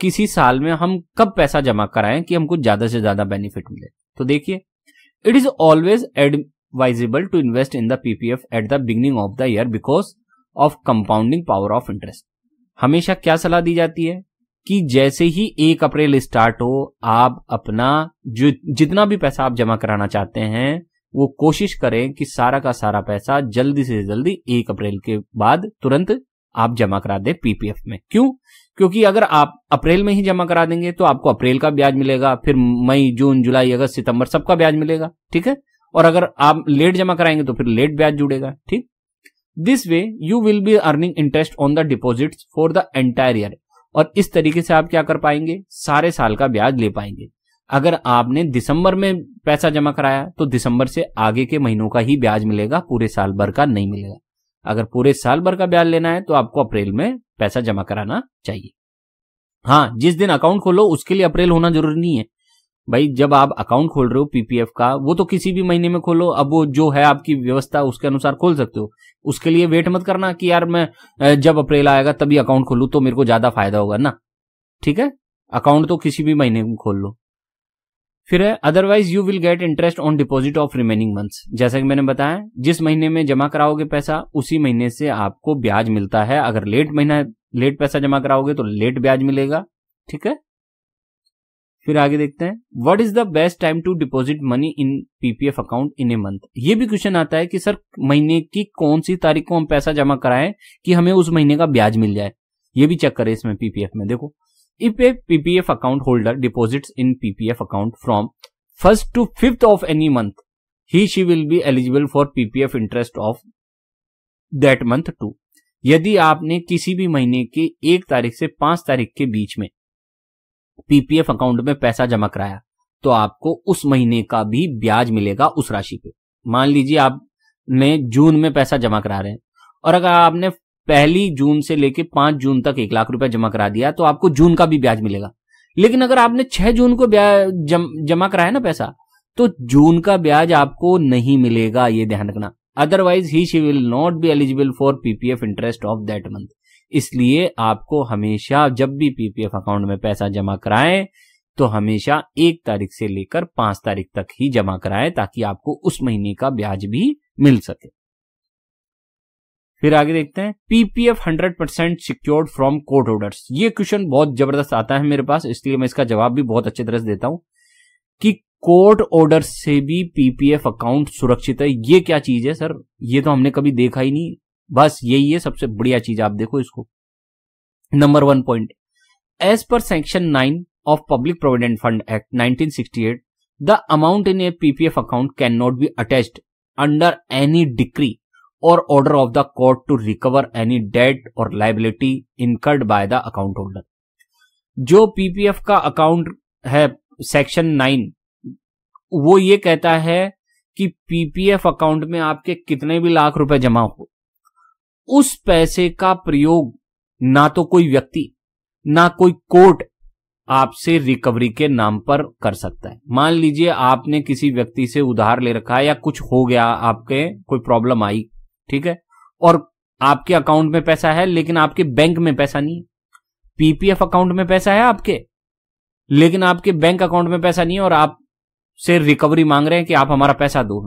किसी साल में हम कब पैसा जमा कराएं कि हमको ज्यादा से ज्यादा बेनिफिट मिले तो देखिए it is always advisable to invest in the PPF at the beginning of the year because of compounding power of interest हमेशा क्या सलाह दी जाती है कि जैसे ही एक अप्रैल स्टार्ट हो आप अपना जो जितना भी पैसा आप जमा कराना चाहते हैं वो कोशिश करें कि सारा का सारा पैसा जल्दी से जल्दी एक अप्रैल के बाद तुरंत आप जमा करा दें पीपीएफ में क्यों क्योंकि अगर आप अप्रैल में ही जमा करा देंगे तो आपको अप्रैल का ब्याज मिलेगा फिर मई जून जुलाई अगस्त सितंबर सबका ब्याज मिलेगा ठीक है और अगर आप लेट जमा कराएंगे तो फिर लेट ब्याज जुड़ेगा ठीक this way you will be earning interest on the deposit for the entire year और इस तरीके से आप क्या कर पाएंगे सारे साल का ब्याज ले पाएंगे अगर आपने दिसंबर में पैसा जमा कराया तो दिसंबर से आगे के महीनों का ही ब्याज मिलेगा पूरे साल भर का नहीं मिलेगा अगर पूरे साल भर का ब्याज लेना है तो आपको अप्रैल में पैसा जमा कराना चाहिए हाँ जिस दिन अकाउंट खोलो उसके लिए अप्रैल होना जरूरी नहीं है भाई जब आप अकाउंट खोल रहे हो पीपीएफ का वो तो किसी भी महीने में खोलो अब वो जो है आपकी व्यवस्था उसके अनुसार खोल सकते हो उसके लिए वेट मत करना कि यार मैं जब अप्रैल आएगा तभी अकाउंट खोलू तो मेरे को ज्यादा फायदा होगा ना ठीक है अकाउंट तो किसी भी महीने में खोल लो फिर है otherwise you will get interest on deposit of remaining months जैसा कि मैंने बताया जिस महीने में जमा कराओगे पैसा उसी महीने से आपको ब्याज मिलता है अगर लेट महीना लेट पैसा जमा कराओगे तो लेट ब्याज मिलेगा ठीक है फिर आगे देखते हैं what is the best time to deposit money in PPF account in a month ये भी क्वेश्चन आता है कि सर महीने की कौन सी तारीख को हम पैसा जमा कराएं कि हमें उस महीने का ब्याज मिल जाए ये भी चेक करें इसमें पीपीएफ में देखो if a PPF account holder deposit in PPF account from first to fifth of any month he she will be eligible for PPF interest of that month too यदि आपने किसी भी महीने के एक तारीख से पांच तारीख के बीच में पीपीएफ अकाउंट में पैसा जमा कराया तो आपको उस महीने का भी ब्याज मिलेगा उस राशि पे मान लीजिए आपने जून में पैसा जमा करा रहे हैं और अगर आपने पहली जून से लेकर पांच जून तक एक लाख रुपए जमा करा दिया तो आपको जून का भी ब्याज मिलेगा लेकिन अगर आपने छह जून को जम, जमा कराया ना पैसा तो जून का ब्याज आपको नहीं मिलेगा ये ध्यान रखना otherwise he she will not be eligible for PPF interest of that month इसलिए आपको हमेशा जब भी पीपीएफ अकाउंट में पैसा जमा कराएं तो हमेशा एक तारीख से लेकर पांच तारीख तक ही जमा कराएं ताकि आपको उस महीने का ब्याज भी मिल सके फिर आगे देखते हैं PPF hundred percent secured from court orders ये क्वेश्चन बहुत जबरदस्त आता है मेरे पास इसलिए मैं इसका जवाब भी बहुत अच्छे तरह से देता हूं कि कोर्ट ऑर्डर से भी पीपीएफ अकाउंट सुरक्षित है ये क्या चीज है सर ये तो हमने कभी देखा ही नहीं बस यही है सबसे बढ़िया चीज आप देखो इसको number one point as per section nine of public provident fund act nineteen sixty eight the amount in a PPF account can not be attach under any decree और order of the court to recover any debt और liability incurred by the account holder जो PPF का account है section nine वो ये कहता है कि पीपीएफ अकाउंट में आपके कितने भी लाख रुपए जमा हो उस पैसे का प्रयोग ना तो कोई व्यक्ति ना कोई कोर्ट आपसे रिकवरी के नाम पर कर सकता है मान लीजिए आपने किसी व्यक्ति से उधार ले रखा है या कुछ हो गया आपके कोई प्रॉब्लम आई ठीक है और आपके अकाउंट में पैसा है लेकिन आपके बैंक में पैसा नहीं है पीपीएफ अकाउंट में पैसा है आपके लेकिन आपके बैंक अकाउंट में पैसा नहीं है और आप से रिकवरी मांग रहे हैं कि आप हमारा पैसा दो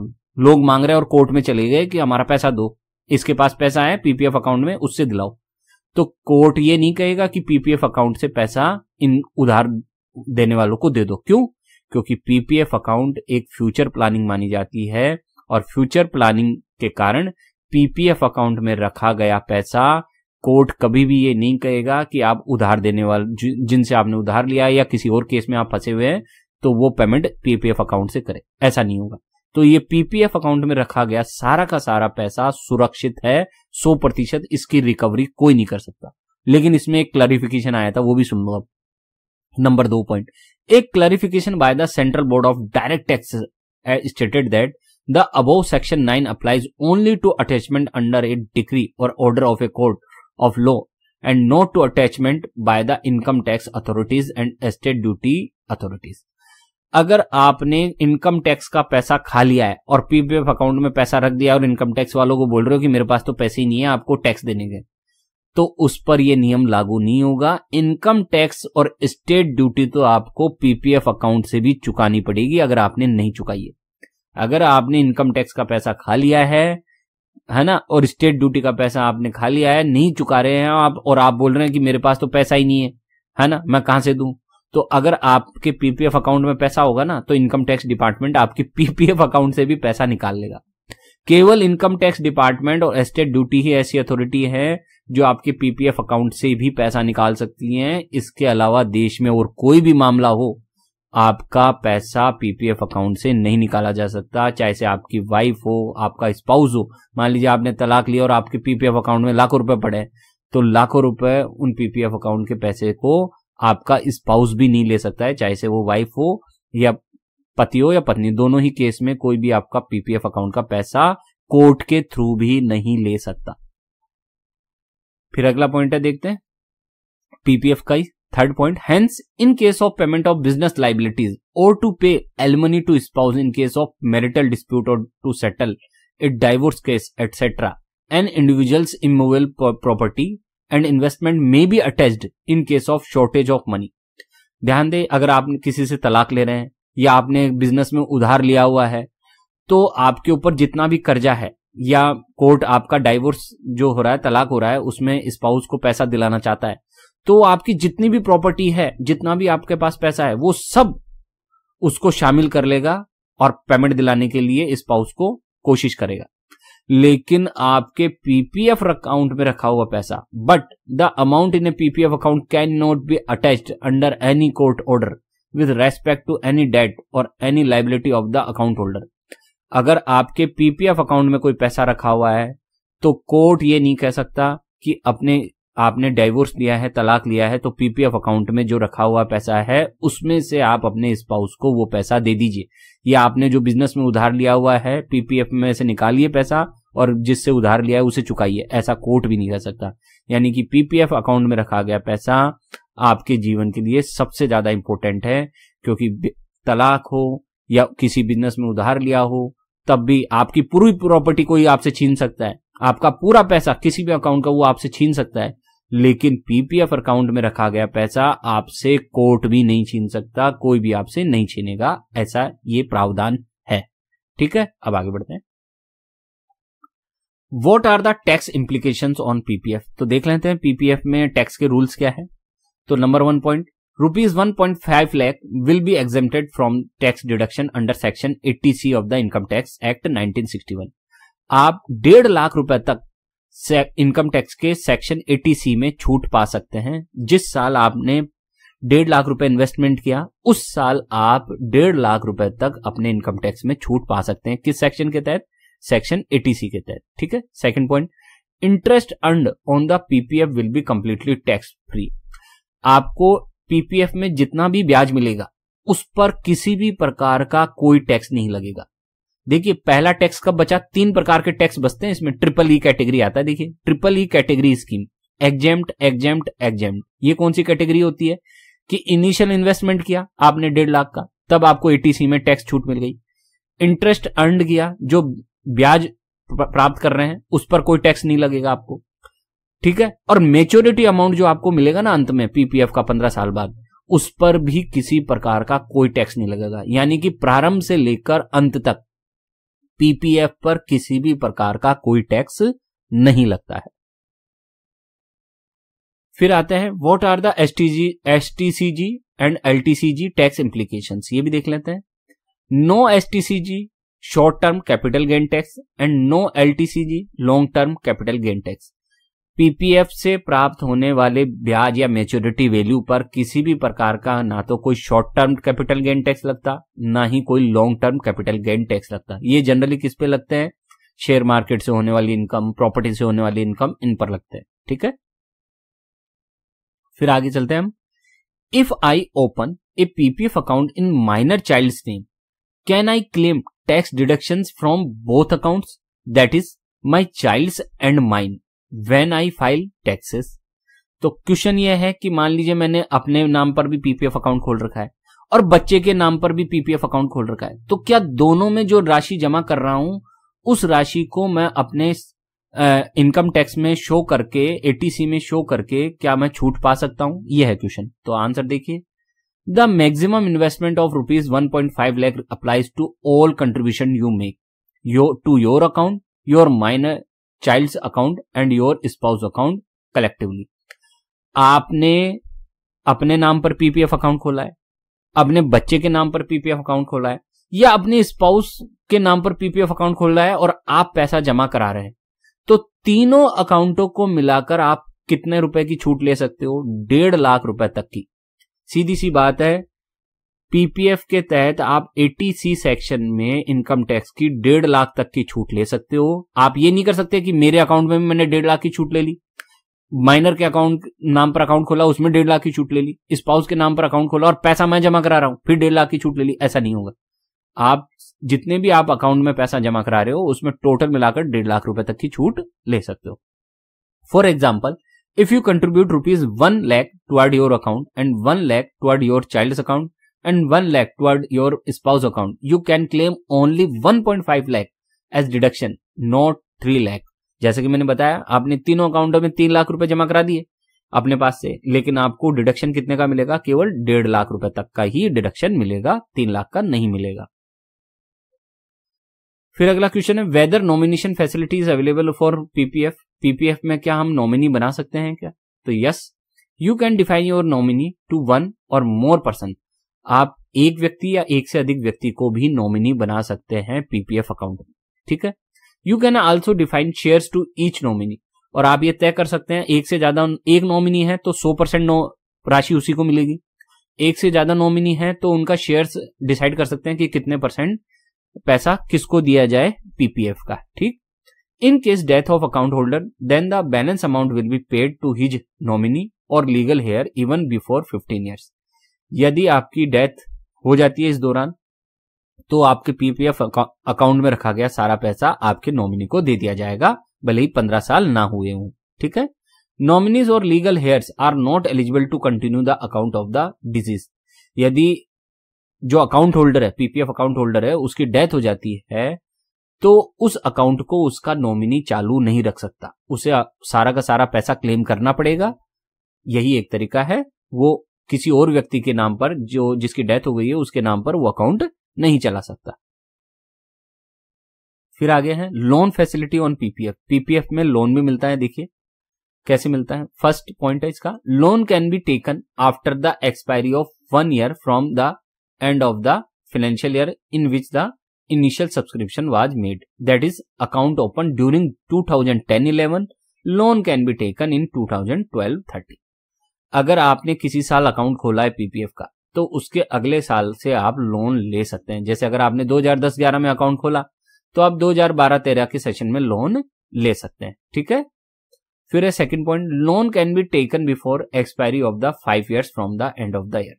लोग मांग रहे हैं और कोर्ट में चले गए कि हमारा पैसा दो इसके पास पैसा है पीपीएफ अकाउंट में उससे दिलाओ तो कोर्ट ये नहीं कहेगा कि पीपीएफ अकाउंट से पैसा इन उधार देने वालों को दे दो क्यों क्योंकि पीपीएफ अकाउंट एक फ्यूचर प्लानिंग मानी जाती है और फ्यूचर प्लानिंग के कारण पीपीएफ अकाउंट में रखा गया पैसा कोर्ट कभी भी ये नहीं कहेगा कि आप उधार देने वाले जिनसे आपने उधार लिया या किसी और केस में आप फंसे हुए हैं तो वो पेमेंट पीपीएफ अकाउंट से करें ऐसा नहीं होगा तो ये पीपीएफ अकाउंट में रखा गया सारा का सारा पैसा सुरक्षित है सौ प्रतिशत इसकी रिकवरी कोई नहीं कर सकता लेकिन इसमें एक क्लैरिफिकेशन आया था वो भी सुन लो अब नंबर दो पॉइंट एक clarification by the central board of direct tax stated that the above section nine applies only to attachment under a degree or order of a court of law and note to attachment by the income tax authorities and estate duty authorities अगर आपने income tax का पैसा खा लिया है और PPF account में पैसा रख दिया और इनकम टैक्स वालों को बोल रहे हो कि मेरे पास तो पैसे ही नहीं है आपको टैक्स देने के तो उस पर यह नियम लागू नहीं होगा इनकम टैक्स और स्टेट ड्यूटी तो आपको पीपीएफ अकाउंट से भी चुकानी पड़ेगी अगर आपने नहीं चुकाई है अगर आपने इनकम टैक्स का पैसा खा लिया है है ना और स्टेट ड्यूटी का पैसा आपने खा लिया है नहीं चुका रहे हैं आप और आप बोल रहे हैं कि मेरे पास तो पैसा ही नहीं है है ना मैं कहां से दू तो अगर आपके पीपीएफ अकाउंट में पैसा होगा ना तो इनकम टैक्स डिपार्टमेंट आपके पीपीएफ अकाउंट से भी पैसा निकाल लेगा केवल इनकम टैक्स डिपार्टमेंट और एस्टेट ड्यूटी ही ऐसी अथॉरिटी है जो आपके पीपीएफ अकाउंट से भी पैसा निकाल सकती है इसके अलावा देश में और कोई भी मामला हो आपका पैसा पीपीएफ अकाउंट से नहीं निकाला जा सकता चाहे से आपकी वाइफ हो आपका स्पाउस हो मान लीजिए आपने तलाक लिया और आपके पीपीएफ अकाउंट में लाखों रुपए पड़े तो लाखों रुपए उन पीपीएफ अकाउंट के पैसे को आपका स्पाउस भी नहीं ले सकता है चाहे से वो वाइफ हो या पति हो या पत्नी दोनों ही केस में कोई भी आपका पीपीएफ अकाउंट का पैसा कोर्ट के थ्रू भी नहीं ले सकता फिर अगला पॉइंट है देखते हैं पीपीएफ का ही third point hence in case of payment of business liabilities or to pay alimony to spouse in case of marital dispute or to settle it divorce case etcetera an individual's immovable property and investment may be attached in case of shortage of money ध्यान दें अगर आप किसी से तलाक ले रहे हैं या आपने बिजनेस में उधार लिया हुआ है तो आपके ऊपर जितना भी कर्जा है या कोर्ट आपका डाइवोर्स जो हो रहा है तलाक हो रहा है उसमें स्पाउस को पैसा दिलाना चाहता है तो आपकी जितनी भी प्रॉपर्टी है जितना भी आपके पास पैसा है वो सब उसको शामिल कर लेगा और पेमेंट दिलाने के लिए स्पाउस को कोशिश करेगा लेकिन आपके पीपीएफ अकाउंट में रखा हुआ पैसा but the amount in a PPF account can not be attach under any court order with respect to any debt or any liability of the account holder अगर आपके पीपीएफ अकाउंट में कोई पैसा रखा हुआ है तो कोर्ट ये नहीं कह सकता कि अपने आपने डाइवोर्स लिया है तलाक लिया है तो पीपीएफ अकाउंट में जो रखा हुआ पैसा है उसमें से आप अपने स्पाउस को वो पैसा दे दीजिए या आपने जो बिजनेस में उधार लिया हुआ है पीपीएफ में से निकालिए पैसा और जिससे उधार लिया है उसे चुकाइए ऐसा कोर्ट भी नहीं कर सकता यानी कि पीपीएफ अकाउंट में रखा गया पैसा आपके जीवन के लिए सबसे ज्यादा इंपॉर्टेंट है क्योंकि तलाक हो या किसी बिजनेस में उधार लिया हो तब भी आपकी पूरी प्रॉपर्टी कोई आपसे छीन सकता है आपका पूरा पैसा किसी भी अकाउंट का वो आपसे छीन सकता है लेकिन पीपीएफ अकाउंट में रखा गया पैसा आपसे कोर्ट भी नहीं छीन सकता कोई भी आपसे नहीं छीनेगा ऐसा ये प्रावधान है ठीक है अब आगे बढ़ते हैं what are the tax implication on PPF तो देख लेते हैं पीपीएफ में टैक्स के रूल्स क्या है तो number one point rupees one point five lakh will be exempted from tax deduction under section eighty C of the income tax act nineteen sixty one आप डेढ़ लाख रुपए तक इनकम टैक्स के सेक्शन एट्टी सी में छूट पा सकते हैं जिस साल आपने डेढ़ लाख रुपए इन्वेस्टमेंट किया उस साल आप डेढ़ लाख रुपए तक अपने इनकम टैक्स में छूट पा सकते हैं किस सेक्शन के तहत सेक्शन 80C के तहत ठीक है second point interest earned on the PPF will be completely tax free आपको पीपीएफ में जितना भी ब्याज मिलेगा उस पर किसी भी प्रकार का कोई टैक्स नहीं लगेगा देखिए पहला टैक्स कब बचा तीन प्रकार के टैक्स बचते हैं इसमें ट्रिपल ई कैटेगरी आता है देखिए triple E category scheme exempt exempt exempt ये कौन सी कैटेगरी होती है कि इनिशियल इन्वेस्टमेंट किया आपने डेढ़ लाख का तब आपको एटीसी में टैक्स छूट मिल गई इंटरेस्ट अर्न किया जो ब्याज प्राप्त कर रहे हैं उस पर कोई टैक्स नहीं लगेगा आपको ठीक है और मेच्योरिटी अमाउंट जो आपको मिलेगा ना अंत में पीपीएफ का पंद्रह साल बाद उस पर भी किसी प्रकार का कोई टैक्स नहीं लगेगा यानी कि प्रारंभ से लेकर अंत तक पीपीएफ पर किसी भी प्रकार का कोई टैक्स नहीं लगता है फिर आते हैं what are the S T G and L tax implication ये भी देख लेते हैं no S T short term capital gain tax and no LTCG long term capital gain tax PPF से प्राप्त होने वाले ब्याज या मेच्योरिटी वैल्यू पर किसी भी प्रकार का ना तो कोई short term capital gain tax लगता ना ही कोई long term capital gain tax लगता ये जनरली किस पे लगते हैं शेयर मार्केट से होने वाली इनकम प्रॉपर्टी से होने वाली इनकम इन पर लगते हैं ठीक है फिर आगे चलते हैं हम if I open a PPF account in minor child name can I claim tax deduction from both account that is my child and mine when I file taxes तो क्वेश्चन यह है कि मान लीजिए मैंने अपने नाम पर भी पीपीएफ अकाउंट खोल रखा है और बच्चे के नाम पर भी पीपीएफ अकाउंट खोल रखा है तो क्या दोनों में जो राशि जमा कर रहा हूं उस राशि को मैं अपने इनकम टैक्स में शो करके एटीसी में शो करके क्या मैं छूट पा सकता हूं यह है क्वेश्चन तो आंसर देखिए the maximum investment of rupees one point five lakh applies to all contribution you make your to your account your minor child account and your spouse account collectively आपने अपने नाम पर पीपीएफ अकाउंट खोला है अपने बच्चे के नाम पर पीपीएफ अकाउंट खोला है या अपने स्पाउस के नाम पर पीपीएफ अकाउंट खोल रहा है और आप पैसा जमा करा रहे हैं तो तीनों अकाउंटों को मिलाकर आप कितने रुपए की छूट ले सकते हो डेढ़ लाख रुपए तक की सीधी सी बात है पीपीएफ के तहत आप 80 सी सेक्शन में इनकम टैक्स की डेढ़ लाख तक की छूट ले सकते हो आप ये नहीं कर सकते कि मेरे अकाउंट में मैंने डेढ़ लाख की छूट ले ली माइनर के अकाउंट नाम पर अकाउंट खोला उसमें डेढ़ लाख की छूट ले ली स्पाउस के नाम पर अकाउंट खोला और पैसा मैं जमा करा रहा हूं फिर डेढ़ लाख की छूट ले ली ऐसा नहीं होगा आप जितने भी आप अकाउंट में पैसा जमा करा रहे हो उसमें टोटल मिलाकर डेढ़ लाख रुपए तक की छूट ले सकते हो for example If you contribute rupees 1 lakh toward your account and 1 lakh toward your child's account and 1 lakh toward your spouse account, you can claim only 1.5 lakh as deduction, not 3 lakh. जैसे कि मैंने बताया आपने तीनों अकाउंटों में तीन लाख रुपए जमा करा दिए अपने पास से लेकिन आपको डिडक्शन कितने का मिलेगा केवल डेढ़ लाख रुपए तक का ही डिडक्शन मिलेगा तीन लाख का नहीं मिलेगा फिर अगला क्वेश्चन है whether nomination facility is available for PPF PPF में क्या हम नॉमिनी बना सकते हैं क्या तो yes you can define your nominee to one or more person आप एक व्यक्ति या एक से अधिक व्यक्ति को भी नॉमिनी बना सकते हैं पीपीएफ अकाउंट में ठीक है you can also define share to each nominee और आप ये तय कर सकते हैं एक से ज्यादा एक नॉमिनी है तो सौ परसेंट राशि उसी को मिलेगी एक से ज्यादा नॉमिनी है तो उनका शेयर्स डिसाइड कर सकते हैं कि कितने परसेंट पैसा किसको दिया जाए पीपीएफ का ठीक in case death of account holder then the balance amount will be paid to his nominee or legal heir even before 15 years यदि आपकी डेथ हो जाती है इस दौरान तो आपके पीपीएफ अकाउंट में रखा गया सारा पैसा आपके नॉमिनी को दे दिया जाएगा भले ही पंद्रह साल ना हुए हों ठीक है nominees or legal heirs are not eligible to continue the account of the disease यदि जो अकाउंट होल्डर है पीपीएफ अकाउंट होल्डर है उसकी डेथ हो जाती है तो उस अकाउंट को उसका नॉमिनी चालू नहीं रख सकता उसे सारा का सारा पैसा क्लेम करना पड़ेगा यही एक तरीका है वो किसी और व्यक्ति के नाम पर जो जिसकी डेथ हो गई है उसके नाम पर वो अकाउंट नहीं चला सकता फिर आगे है loan facility on PPF PPF में लोन भी मिलता है देखिए कैसे मिलता है फर्स्ट पॉइंट है इसका loan can be taken after the expiry of one year from the end of the financial year in which the initial subscription was made. That is, account opened during 2010-11, loan can be taken in 2012-13. अगर आपने किसी साल account खोला है PPF का तो उसके अगले साल से आप लोन ले सकते हैं जैसे अगर आपने 2010-11 में अकाउंट खोला तो आप 2012-13 के सेशन में लोन ले सकते हैं ठीक है फिर है second point loan can be taken before expiry of the five years from the end of the year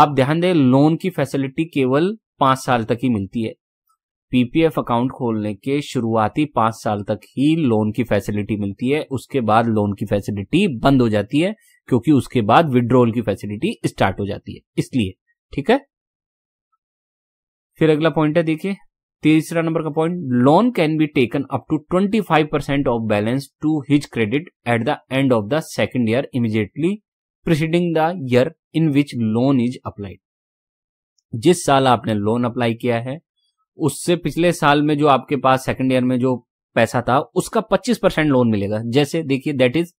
आप ध्यान दें लोन की फैसिलिटी केवल पांच साल तक ही मिलती है पीपीएफ अकाउंट खोलने के शुरुआती पांच साल तक ही लोन की फैसिलिटी मिलती है उसके बाद लोन की फैसिलिटी बंद हो जाती है क्योंकि उसके बाद विड्रोल की फैसिलिटी स्टार्ट हो जाती है इसलिए ठीक है फिर अगला पॉइंट है देखिए तीसरा नंबर का point loan can be taken up to twenty five percent of balance to his credit at the end of the second year immediately preceding the year in which loan is applied जिस साल आपने loan apply किया है उससे पिछले साल में जो आपके पास सेकंड ईयर में जो पैसा था उसका 25 परसेंट लोन मिलेगा जैसे देखिए that is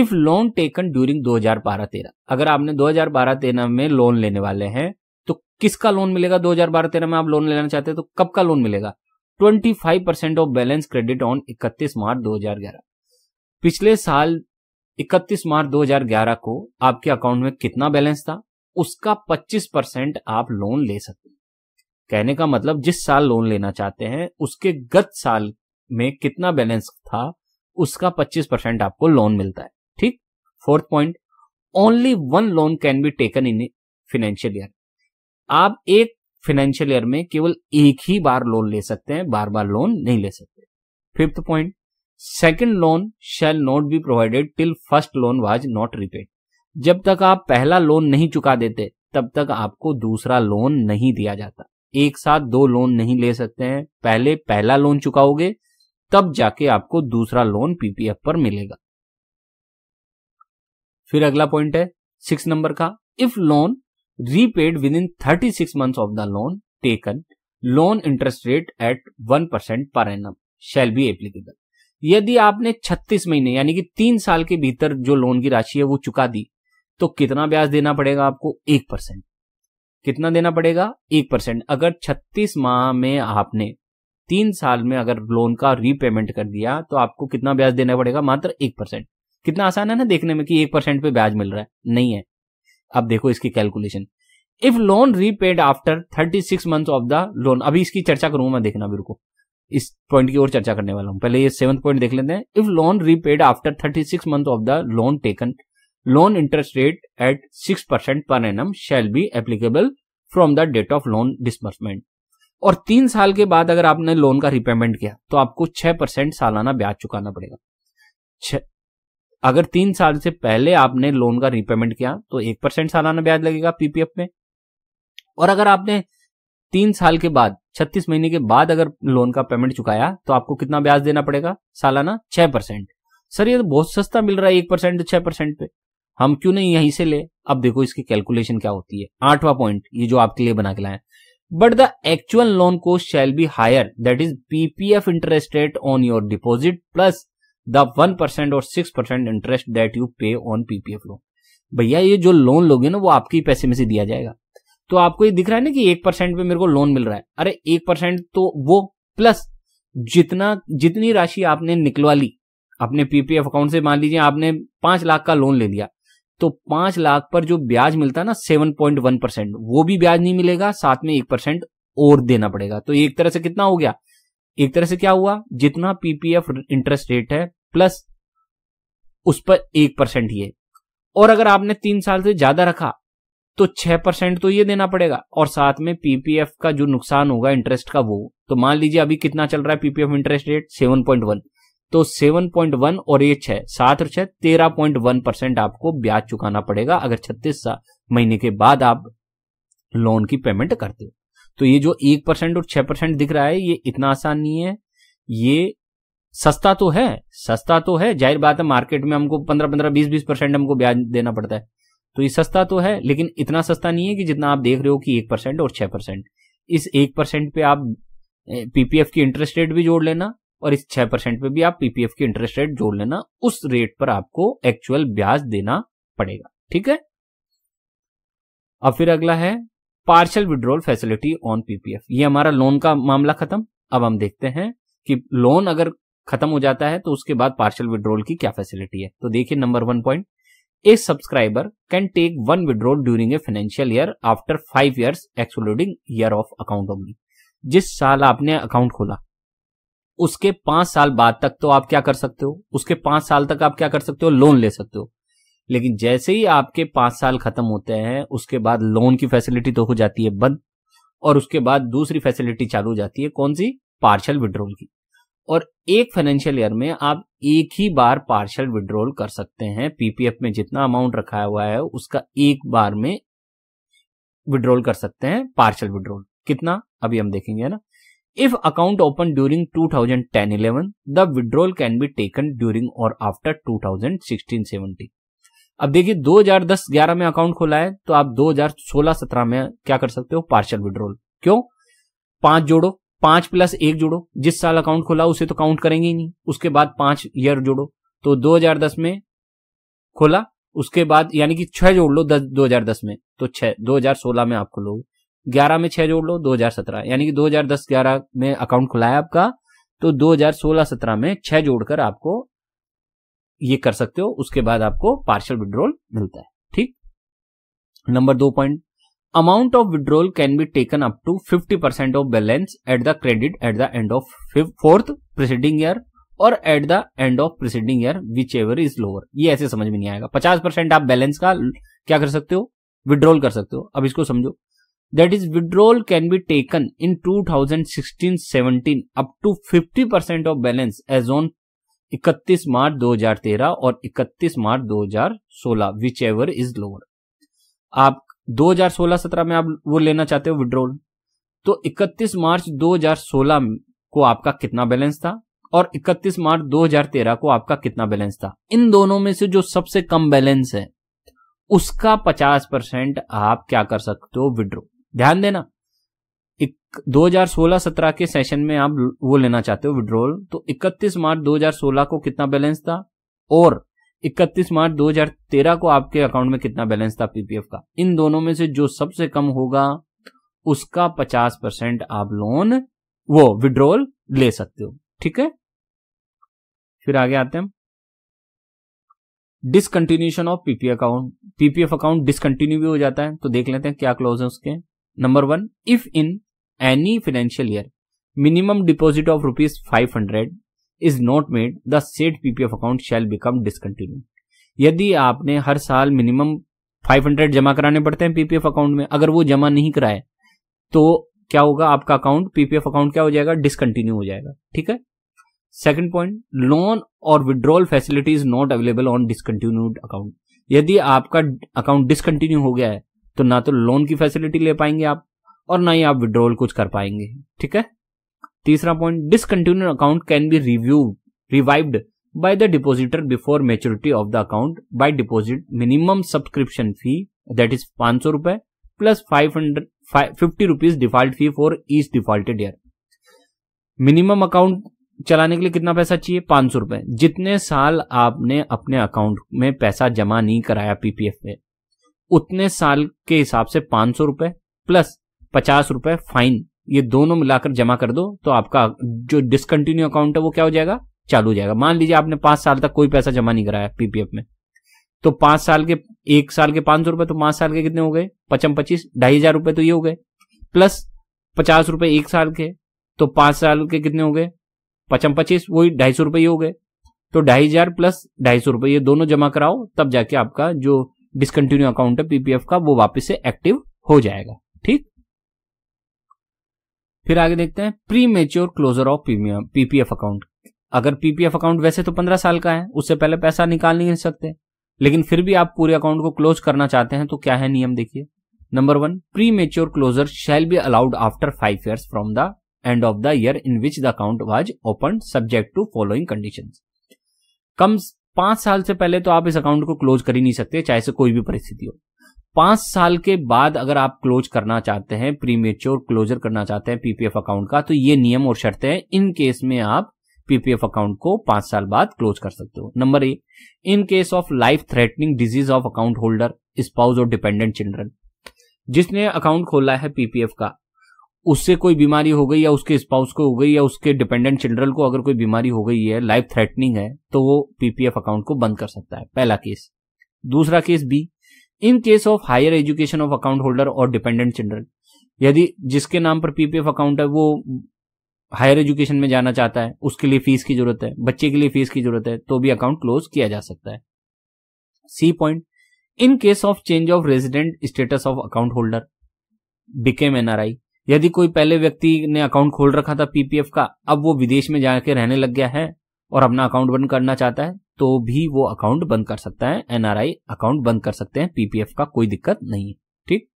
if loan taken during 2012-13 अगर आपने 2012-13 में लोन लेने वाले हैं तो किसका लोन मिलेगा 2012-13 में आप लोन लेना चाहते हैं तो कब का लोन मिलेगा 25 percent of balance credit on 31 March 2011 पिछले साल 31 मार्च 2011 को आपके अकाउंट में कितना बैलेंस था उसका 25 परसेंट आप लोन ले सकते हैं कहने का मतलब जिस साल लोन लेना चाहते हैं उसके गत साल में कितना बैलेंस था उसका 25 परसेंट आपको लोन मिलता है ठीक fourth point only one loan can be taken in financial year आप एक फाइनेंशियल ईयर में केवल एक ही बार लोन ले सकते हैं बार बार लोन नहीं ले सकते fifth point second loan shall not be provided till first loan was not repaid जब तक आप पहला लोन नहीं चुका देते तब तक आपको दूसरा लोन नहीं दिया जाता एक साथ दो लोन नहीं ले सकते हैं पहले पहला लोन चुकाओगे तब जाके आपको दूसरा लोन पीपीएफ पर मिलेगा फिर अगला पॉइंट है सिक्स नंबर का if loan repaid within thirty six month of the loan taken loan interest rate at one percent per annum shall be applicable यदि आपने छत्तीस महीने यानी कि तीन साल के भीतर जो लोन की राशि है वो चुका दी तो कितना ब्याज देना पड़ेगा आपको एक परसेंट कितना देना पड़ेगा एक परसेंट अगर छत्तीस माह में आपने तीन साल में अगर लोन का रीपेमेंट कर दिया तो आपको कितना ब्याज देना पड़ेगा मात्र एक परसेंट कितना आसान है ना देखने में कि एक परसेंट पे ब्याज मिल रहा है नहीं है अब देखो इसकी calculation if loan repaid after thirty six month of the loan अभी इसकी चर्चा करूंगा मैं देखना बिल्कुल इस पॉइंट की ओर चर्चा करने वाला हूं पहले ये सेवन पॉइंट देख लेते हैं if loan repaid after thirty six month of the loan taken loan interest rate at 6% per annum shall be applicable from the date of loan disbursement. और तीन साल के बाद अगर आपने लोन का रिपेमेंट किया तो आपको छह परसेंट सालाना ब्याज चुकाना पड़ेगा अगर तीन साल से पहले आपने लोन का रिपेमेंट किया तो एक परसेंट सालाना ब्याज लगेगा पीपीएफ में और अगर आपने तीन साल के बाद छत्तीस महीने के बाद अगर लोन का पेमेंट चुकाया तो आपको कितना ब्याज देना पड़ेगा सालाना छह परसेंट सर ये तो बहुत सस्ता मिल रहा है एक परसेंट छह परसेंट पे हम क्यों नहीं यहीं से ले अब देखो इसकी कैलकुलेशन क्या होती है आठवां पॉइंट ये जो आपके लिए बना के लाए but the actual loan cost shall be higher that is PPF interest rate on your deposit plus the one percent or six percent interest that you pay on PPF loan भैया ये जो लोन लोगे ना वो आपके पैसे में से दिया जाएगा तो आपको ये दिख रहा है ना कि एक परसेंट पे मेरे को लोन मिल रहा है अरे एक परसेंट तो वो प्लस जितना जितनी राशि आपने निकलवा ली अपने पीपीएफ अकाउंट से मान लीजिए आपने पांच लाख का लोन ले लिया तो पांच लाख पर जो ब्याज मिलता है ना सेवन पॉइंट वन परसेंट वो भी ब्याज नहीं मिलेगा साथ में एक परसेंट और देना पड़ेगा तो एक तरह से कितना हो गया एक तरह से क्या हुआ जितना पीपीएफ इंटरेस्ट रेट है प्लस उस पर एक परसेंट ये और अगर आपने तीन साल से ज्यादा रखा तो छह परसेंट तो ये देना पड़ेगा और साथ में पीपीएफ का जो नुकसान होगा इंटरेस्ट का वो तो मान लीजिए अभी कितना चल रहा है PPF interest rate seven point one तो 7.1 और ये छह सात और छह तेरह पॉइंट वन परसेंट आपको ब्याज चुकाना पड़ेगा अगर छत्तीस महीने के बाद आप लोन की पेमेंट करते हो तो ये जो एक परसेंट और छह परसेंट दिख रहा है ये इतना आसान नहीं है ये सस्ता तो है सस्ता तो है जाहिर बात है मार्केट में हमको पंद्रह पंद्रह बीस बीस परसेंट हमको ब्याज देना पड़ता है तो ये सस्ता तो है लेकिन इतना सस्ता नहीं है कि जितना आप देख रहे हो कि एक परसेंट और छह परसेंट इस एक परसेंट पे आप पीपीएफ की इंटरेस्ट रेट भी जोड़ लेना और इस छह परसेंट पे भी आप पीपीएफ की इंटरेस्ट रेट जोड़ लेना उस रेट पर आपको एक्चुअल ब्याज देना पड़ेगा ठीक है अब फिर अगला है partial withdrawal facility on PPF ये हमारा लोन का मामला खत्म अब हम देखते हैं कि लोन अगर खत्म हो जाता है तो उसके बाद पार्शियल विड्रोल की क्या फैसिलिटी है तो देखिए number one point a subscriber can take one withdrawal during a financial year after five years excluding year of account only जिस साल आपने अकाउंट खोला उसके पांच साल बाद तक तो आप क्या कर सकते हो उसके पांच साल तक आप क्या कर सकते हो लोन ले सकते हो लेकिन जैसे ही आपके पांच साल खत्म होते हैं उसके बाद लोन की फैसिलिटी तो हो जाती है बंद और उसके बाद दूसरी फैसिलिटी चालू हो जाती है कौन सी पार्शल विड्रोल की और एक फाइनेंशियल ईयर में आप एक ही बार पार्शल विड्रोल कर सकते हैं पीपीएफ में जितना अमाउंट रखा हुआ है उसका एक बार में विड्रोल कर सकते हैं पार्शल विड्रोल कितना अभी हम देखेंगे ना If account ten during 2010-11, the withdrawal can be taken during or after 2016-17. अब देखिए 2010-11 में अकाउंट खोला है तो आप 2016-17 में क्या कर सकते हो पार्शल विड्रोल क्यों पांच जोड़ो पांच प्लस एक जोड़ो जिस साल अकाउंट खोला उसे तो काउंट करेंगे ही नहीं उसके बाद पांच ईयर जोड़ो तो 2010 में खोला उसके बाद यानी कि छह जोड़ लो दस दस में तो छह सोलह में आप खोलोगे ग्यारह में छह जोड़ लो दो हजार सत्रह यानी कि दो हजार दस ग्यारह में अकाउंट खुला है आपका तो दो हजार सोलह सत्रह में छह जोड़कर आपको ये कर सकते हो उसके बाद आपको पार्शियल विड्रोल मिलता है ठीक नंबर दो point amount of withdrawal can be taken up to fifty percent of balance at the credit at the end of fourth preceding year or at the end of preceding year whichever is lower ये ऐसे समझ में नहीं आएगा पचास percent आप balance का क्या कर सकते हो विड्रॉल कर सकते हो अब इसको समझो that is withdrawal can be taken in 2016-17 up to 50% of balance as on 31 March 2013 or 31 March 2016 whichever is lower आप 2016-17 में आप वो लेना चाहते हो विड्रोल तो 31 मार्च 2016 को आपका कितना बैलेंस था और 31 मार्च 2013 को आपका कितना बैलेंस था इन दोनों में से जो सबसे कम बैलेंस है उसका 50 परसेंट आप क्या कर सकते हो विड्रो ध्यान देना 2016-17 के सेशन में आप वो लेना चाहते हो विड्रोल तो 31 मार्च 2016 को कितना बैलेंस था और 31 मार्च 2013 को आपके अकाउंट में कितना बैलेंस था पीपीएफ का इन दोनों में से जो सबसे कम होगा उसका 50 परसेंट आप लोन वो विड्रोल ले सकते हो ठीक है फिर आगे आते हैं discontinuation of PPF account PPF account discontinue भी हो जाता है तो देख लेते हैं क्या क्लोज है उसके number one if in any financial year minimum deposit of rupees five hundred is not made the set PPF account shall become discontinue यदि आपने हर साल मिनिमम 500 जमा कराने पड़ते हैं पीपीएफ अकाउंट में अगर वो जमा नहीं कराए तो क्या होगा आपका अकाउंट पीपीएफ अकाउंट क्या हो जाएगा डिसकंटिन्यू हो जाएगा ठीक है second point loan or withdrawal facility is not available on discontinued account यदि आपका अकाउंट डिसकंटिन्यू हो गया है तो ना तो लोन की फैसिलिटी ले पाएंगे आप और ना ही आप विड्रॉल कुछ कर पाएंगे ठीक है तीसरा point discontinue account can be review revived the depositor before maturity of the account by deposit minimum subscription fee that is पांच सौ रुपए hundred five fifty rupees default fee for each defaulted year minimum account चलाने के लिए कितना पैसा चाहिए पांच सौ रुपए जितने साल आपने अपने अकाउंट में पैसा जमा नहीं कराया पीपीएफ में उतने साल के हिसाब से पांच सौ रुपए प्लस पचास रुपए फाइन ये दोनों मिलाकर जमा कर दो तो आपका जो डिसकंटिन्यू अकाउंट है वो क्या हो जाएगा चालू हो जाएगा मान लीजिए आपने पांच साल तक कोई पैसा जमा नहीं कराया पीपीएफ में तो पांच साल के एक साल के पांच सौ रुपए तो पांच साल के कितने हो गए पचम पच्चीस ढाई हजार रुपए तो ये हो गए प्लस पचास रुपए एक साल के तो पांच साल के कितने हो गए पचम पच्चीस वही ढाई सौ रुपए ये हो गए तो ढाई हजार प्लस ढाई सौ रुपए ये दोनों जमा कराओ तब जाके आपका जो डिसकंटिन्यू अकाउंट है पीपीएफ का वो वापस से एक्टिव हो जाएगा ठीक फिर आगे देखते हैं premature closure of PPF account अगर पीपीएफ अकाउंट वैसे तो पंद्रह साल का है उससे पहले पैसा निकाल नहीं सकते लेकिन फिर भी आप पूरे अकाउंट को क्लोज करना चाहते हैं तो क्या है नियम देखिए number one premature closure shall be allowed after five years from the end of the year in which the account was open subject to following condition कम पांच साल से पहले तो आप इस अकाउंट को क्लोज कर ही नहीं सकते चाहे से कोई भी परिस्थिति हो पांच साल के बाद अगर आप क्लोज करना चाहते हैं प्रीमेच्योर क्लोजर करना चाहते हैं पीपीएफ अकाउंट का तो ये नियम और शर्तें हैं इन केस में आप पीपीएफ अकाउंट को पांच साल बाद क्लोज कर सकते हो number A in case of life threatening disease of account holder spouse or dependent children जिसने अकाउंट खोला है पीपीएफ का उससे कोई बीमारी हो गई या उसके स्पाउस को हो गई या उसके डिपेंडेंट चिल्ड्रन को अगर कोई बीमारी हो गई है लाइफ थ्रेटनिंग है तो वो पीपीएफ अकाउंट को बंद कर सकता है पहला केस दूसरा case B in case of higher education of account holder or dependent children यदि जिसके नाम पर पीपीएफ अकाउंट है वो हायर एजुकेशन में जाना चाहता है उसके लिए फीस की जरूरत है बच्चे के लिए फीस की जरूरत है तो भी अकाउंट क्लोज किया जा सकता है C point in case of change of resident status of account holder became NRI यदि कोई पहले व्यक्ति ने अकाउंट खोल रखा था पीपीएफ का अब वो विदेश में जाके रहने लग गया है और अपना अकाउंट बंद करना चाहता है तो भी वो अकाउंट बंद कर सकता है एनआरआई अकाउंट बंद कर सकते हैं पीपीएफ का कोई दिक्कत नहीं है ठीक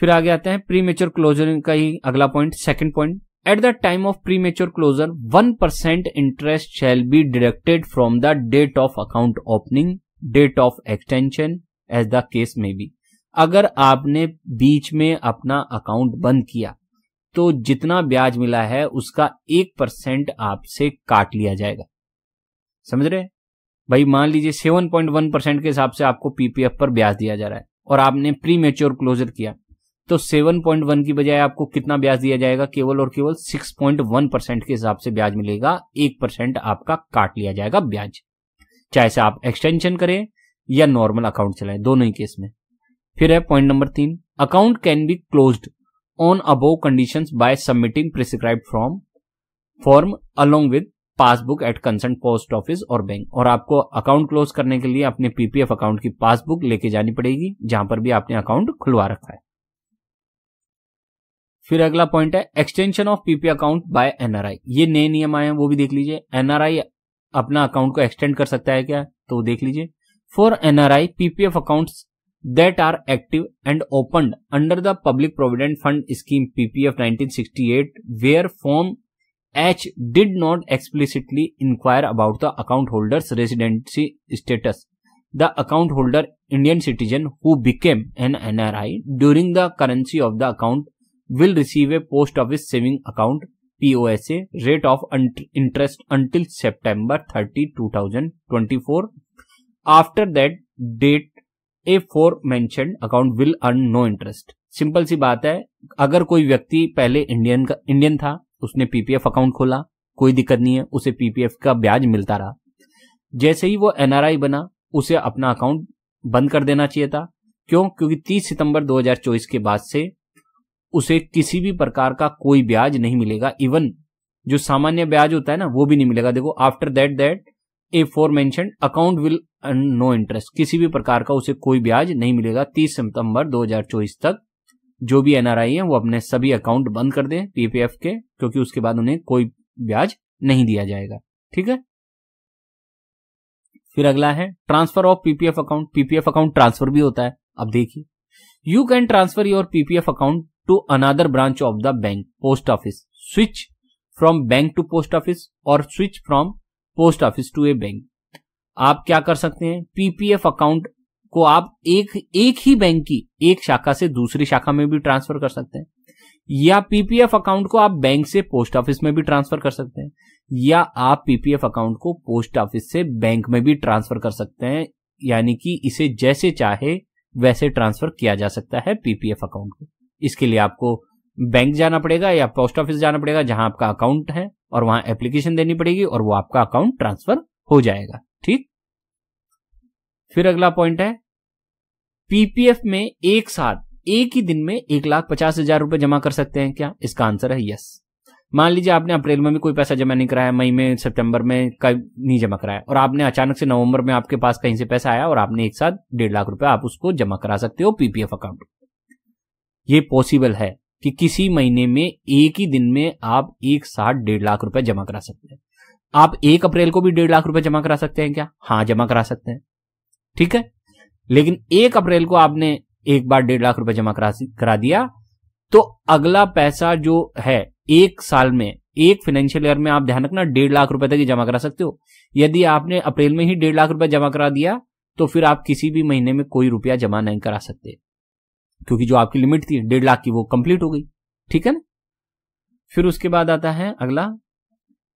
फिर आगे आते हैं प्री मेच्योर क्लोजर का ही अगला point second point at the time of premature closure one percent interest shall be deducted from the date of account opening date of extension as the case may be अगर आपने बीच में अपना account बंद किया तो जितना ब्याज मिला है उसका एक परसेंट आपसे काट लिया जाएगा समझ रहे भाई मान लीजिए सेवन पॉइंट वन परसेंट के हिसाब से आपको पीपीएफ पर ब्याज दिया जा रहा है और आपने प्री मेच्योर क्लोजर किया तो सेवन पॉइंट वन की बजाय आपको कितना ब्याज दिया जाएगा केवल और केवल सिक्स पॉइंट वन परसेंट के हिसाब से ब्याज मिलेगा एक परसेंट आपका काट लिया जाएगा ब्याज चाहे से आप एक्सटेंशन करें या नॉर्मल अकाउंट चलाएं दोनों ही केस में फिर है पॉइंट नंबर तीन account can be close on above condition by submitting prescribe from form along with passbook at concern post office और बैंक और आपको अकाउंट क्लोज करने के लिए अपने पीपीएफ अकाउंट की पासबुक लेके जानी पड़ेगी जहां पर भी आपने अकाउंट खुलवा रखा है फिर अगला पॉइंट है extension of PP account by NRI ये नए नियम आए हैं वो भी देख लीजिए एनआरआई अपना अकाउंट को एक्सटेंड कर सकता है क्या तो देख लीजिए for NRI PPF account that are active and opened under the Public Provident Fund Scheme PPF 1968 where Form H did not explicitly inquire about the account holder's residency status. The account holder Indian citizen who became an NRI during the currency of the account will receive a post office saving account POSA rate of interest until September 30, 2024. After that date aforementioned account will earn no interest simple सी बात है अगर कोई व्यक्ति पहले Indian का Indian था उसने पीपीएफ अकाउंट खोला कोई दिक्कत नहीं है उसे पीपीएफ का ब्याज मिलता रहा जैसे ही वो एनआरआई बना उसे अपना अकाउंट बंद कर देना चाहिए था क्यों क्योंकि 30 सितंबर 2024 के बाद से उसे किसी भी प्रकार का कोई ब्याज नहीं मिलेगा इवन जो सामान्य ब्याज होता है ना वो भी नहीं मिलेगा देखो after that that aforementioned account will no interest किसी भी प्रकार का उसे कोई ब्याज नहीं मिलेगा 30 सितंबर 2024 तक जो भी एनआरआई है वो अपने सभी अकाउंट बंद कर दें पीपीएफ के क्योंकि उसके बाद उन्हें कोई ब्याज नहीं दिया जाएगा ठीक है फिर अगला है transfer of PPF account PPF account transfer भी होता है अब देखिए you can transfer your PPF account to another branch of the bank post office switch from bank to post office और switch from post office to a bank आप क्या कर सकते हैं पीपीएफ अकाउंट को आप एक एक ही बैंक की एक शाखा से दूसरी शाखा में भी ट्रांसफर कर सकते हैं या पीपीएफ अकाउंट को आप बैंक से पोस्ट ऑफिस में भी ट्रांसफर कर सकते हैं या आप पीपीएफ अकाउंट को पोस्ट ऑफिस से बैंक में भी ट्रांसफर कर सकते हैं यानी कि इसे जैसे चाहे वैसे ट्रांसफर किया जा सकता है पीपीएफ अकाउंट को इसके लिए आपको बैंक जाना पड़ेगा या पोस्ट ऑफिस जाना पड़ेगा जहां आपका अकाउंट है और वहां एप्लीकेशन देनी पड़ेगी और वो आपका अकाउंट ट्रांसफर हो जाएगा ठीक फिर अगला पॉइंट है पीपीएफ में एक साथ एक ही दिन में एक लाख पचास हजार रुपए जमा कर सकते हैं क्या इसका आंसर है यस मान लीजिए आपने अप्रैल में भी कोई पैसा जमा नहीं कराया मई में सितंबर में कई नहीं जमा कराया और आपने अचानक से नवंबर में आपके पास कहीं से पैसा आया और आपने एक साथ डेढ़ लाख रुपए आप उसको जमा करा सकते हो पीपीएफ अकाउंट ये पॉसिबल है कि किसी महीने में एक ही दिन में आप एक साथ डेढ़ लाख रुपए जमा करा सकते हैं आप एक अप्रैल को भी डेढ़ लाख रुपए जमा करा सकते हैं क्या हाँ जमा करा सकते हैं ठीक है लेकिन एक अप्रैल को आपने एक बार डेढ़ लाख रुपए जमा करा करा दिया तो अगला पैसा जो है एक साल में एक फाइनेंशियल ईयर में आप ध्यान रखना डेढ़ लाख रुपए तक ही जमा करा सकते हो यदि आपने अप्रैल में ही डेढ़ लाख रुपए जमा करा दिया तो फिर आप किसी भी महीने में कोई रुपया जमा नहीं करा सकते क्योंकि जो आपकी लिमिट थी डेढ़ लाख की वो कंप्लीट हो गई ठीक है ना फिर उसके बाद आता है अगला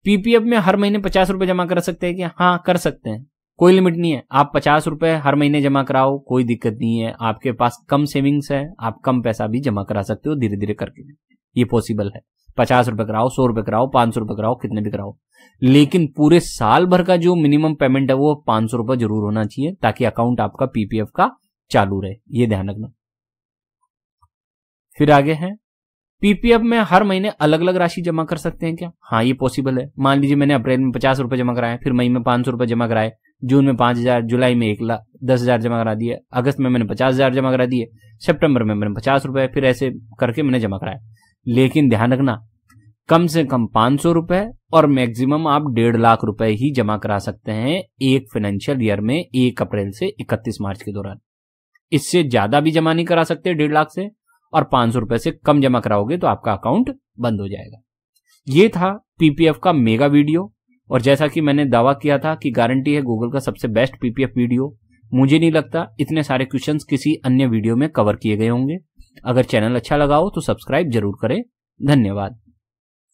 पीपीएफ में हर महीने पचास रुपए जमा कर सकते हैं क्या हाँ कर सकते हैं कोई लिमिट नहीं है आप पचास रुपए हर महीने जमा कराओ कोई दिक्कत नहीं है आपके पास कम सेविंग्स है आप कम पैसा भी जमा करा सकते हो धीरे धीरे करके ये पॉसिबल है पचास रुपए कराओ सौ रुपए कराओ पांच सौ रुपए कराओ कितने भी कराओ लेकिन पूरे साल भर का जो मिनिमम पेमेंट है वो पांच सौ रुपए जरूर होना चाहिए ताकि अकाउंट आपका पीपीएफ का चालू रहे ये ध्यान रखना फिर आगे है पीपीएफ में हर महीने अलग अलग राशि जमा कर सकते हैं क्या हाँ ये पॉसिबल है मान लीजिए मैंने अप्रैल में पचास रुपए जमा कराए फिर मई में पांच सौ रुपए जमा कराए जून में पांच हजार जुलाई में एक लाख दस हजार जमा करा दिए अगस्त में मैंने पचास हजार जमा करा दिए सितंबर में मैंने पचास रुपए फिर ऐसे करके मैंने जमा कराया लेकिन ध्यान रखना कम से कम पांच सौ रुपए और मैक्सिमम आप डेढ़ लाख रुपए ही जमा करा सकते हैं एक फाइनेंशियल ईयर में एक अप्रैल से इकतीस मार्च के दौरान इससे ज्यादा भी जमा नहीं करा सकते डेढ़ लाख से और पांच सौ रुपए से कम जमा कराओगे तो आपका अकाउंट बंद हो जाएगा ये था पीपीएफ का मेगा वीडियो और जैसा कि मैंने दावा किया था कि गारंटी है गूगल का सबसे बेस्ट पीपीएफ वीडियो मुझे नहीं लगता इतने सारे क्वेश्चंस किसी अन्य वीडियो में कवर किए गए होंगे अगर चैनल अच्छा लगा हो तो सब्सक्राइब जरूर करें धन्यवाद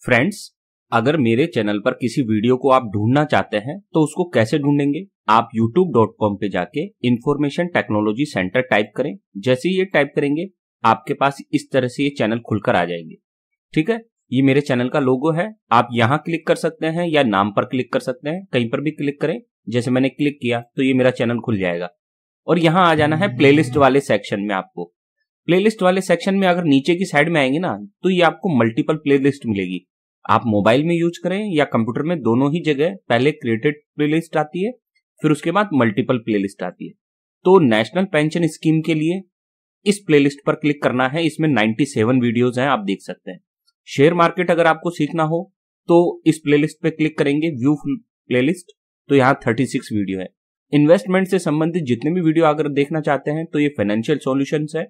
फ्रेंड्स अगर मेरे चैनल पर किसी वीडियो को आप ढूंढना चाहते हैं तो उसको कैसे ढूंढेंगे आप youtube.com पे जाके इन्फॉर्मेशन टेक्नोलॉजी सेंटर टाइप करें जैसे ही ये टाइप करेंगे आपके पास इस तरह से ये चैनल खुलकर आ जाएंगे ठीक है ये मेरे चैनल का लोगो है आप यहाँ क्लिक कर सकते हैं या नाम पर क्लिक कर सकते हैं कहीं पर भी क्लिक करें जैसे मैंने क्लिक किया तो ये मेरा चैनल खुल जाएगा और यहाँ आ जाना है प्लेलिस्ट वाले सेक्शन में आपको प्लेलिस्ट वाले सेक्शन में अगर नीचे की साइड में आएंगे ना तो ये आपको मल्टीपल प्लेलिस्ट मिलेगी आप मोबाइल में यूज करें या कंप्यूटर में दोनों ही जगह पहले क्रिएटेड प्लेलिस्ट आती है फिर उसके बाद मल्टीपल प्लेलिस्ट आती है तो नेशनल पेंशन स्कीम के लिए इस प्लेलिस्ट पर क्लिक करना है इसमें 97 सेवन वीडियोज आप देख सकते हैं शेयर मार्केट अगर आपको सीखना हो तो इस प्लेलिस्ट पे क्लिक करेंगे व्यू प्लेलिस्ट तो यहाँ 36 वीडियो है इन्वेस्टमेंट से संबंधित जितने भी वीडियो अगर देखना चाहते हैं तो ये फाइनेंशियल सोल्यूशन है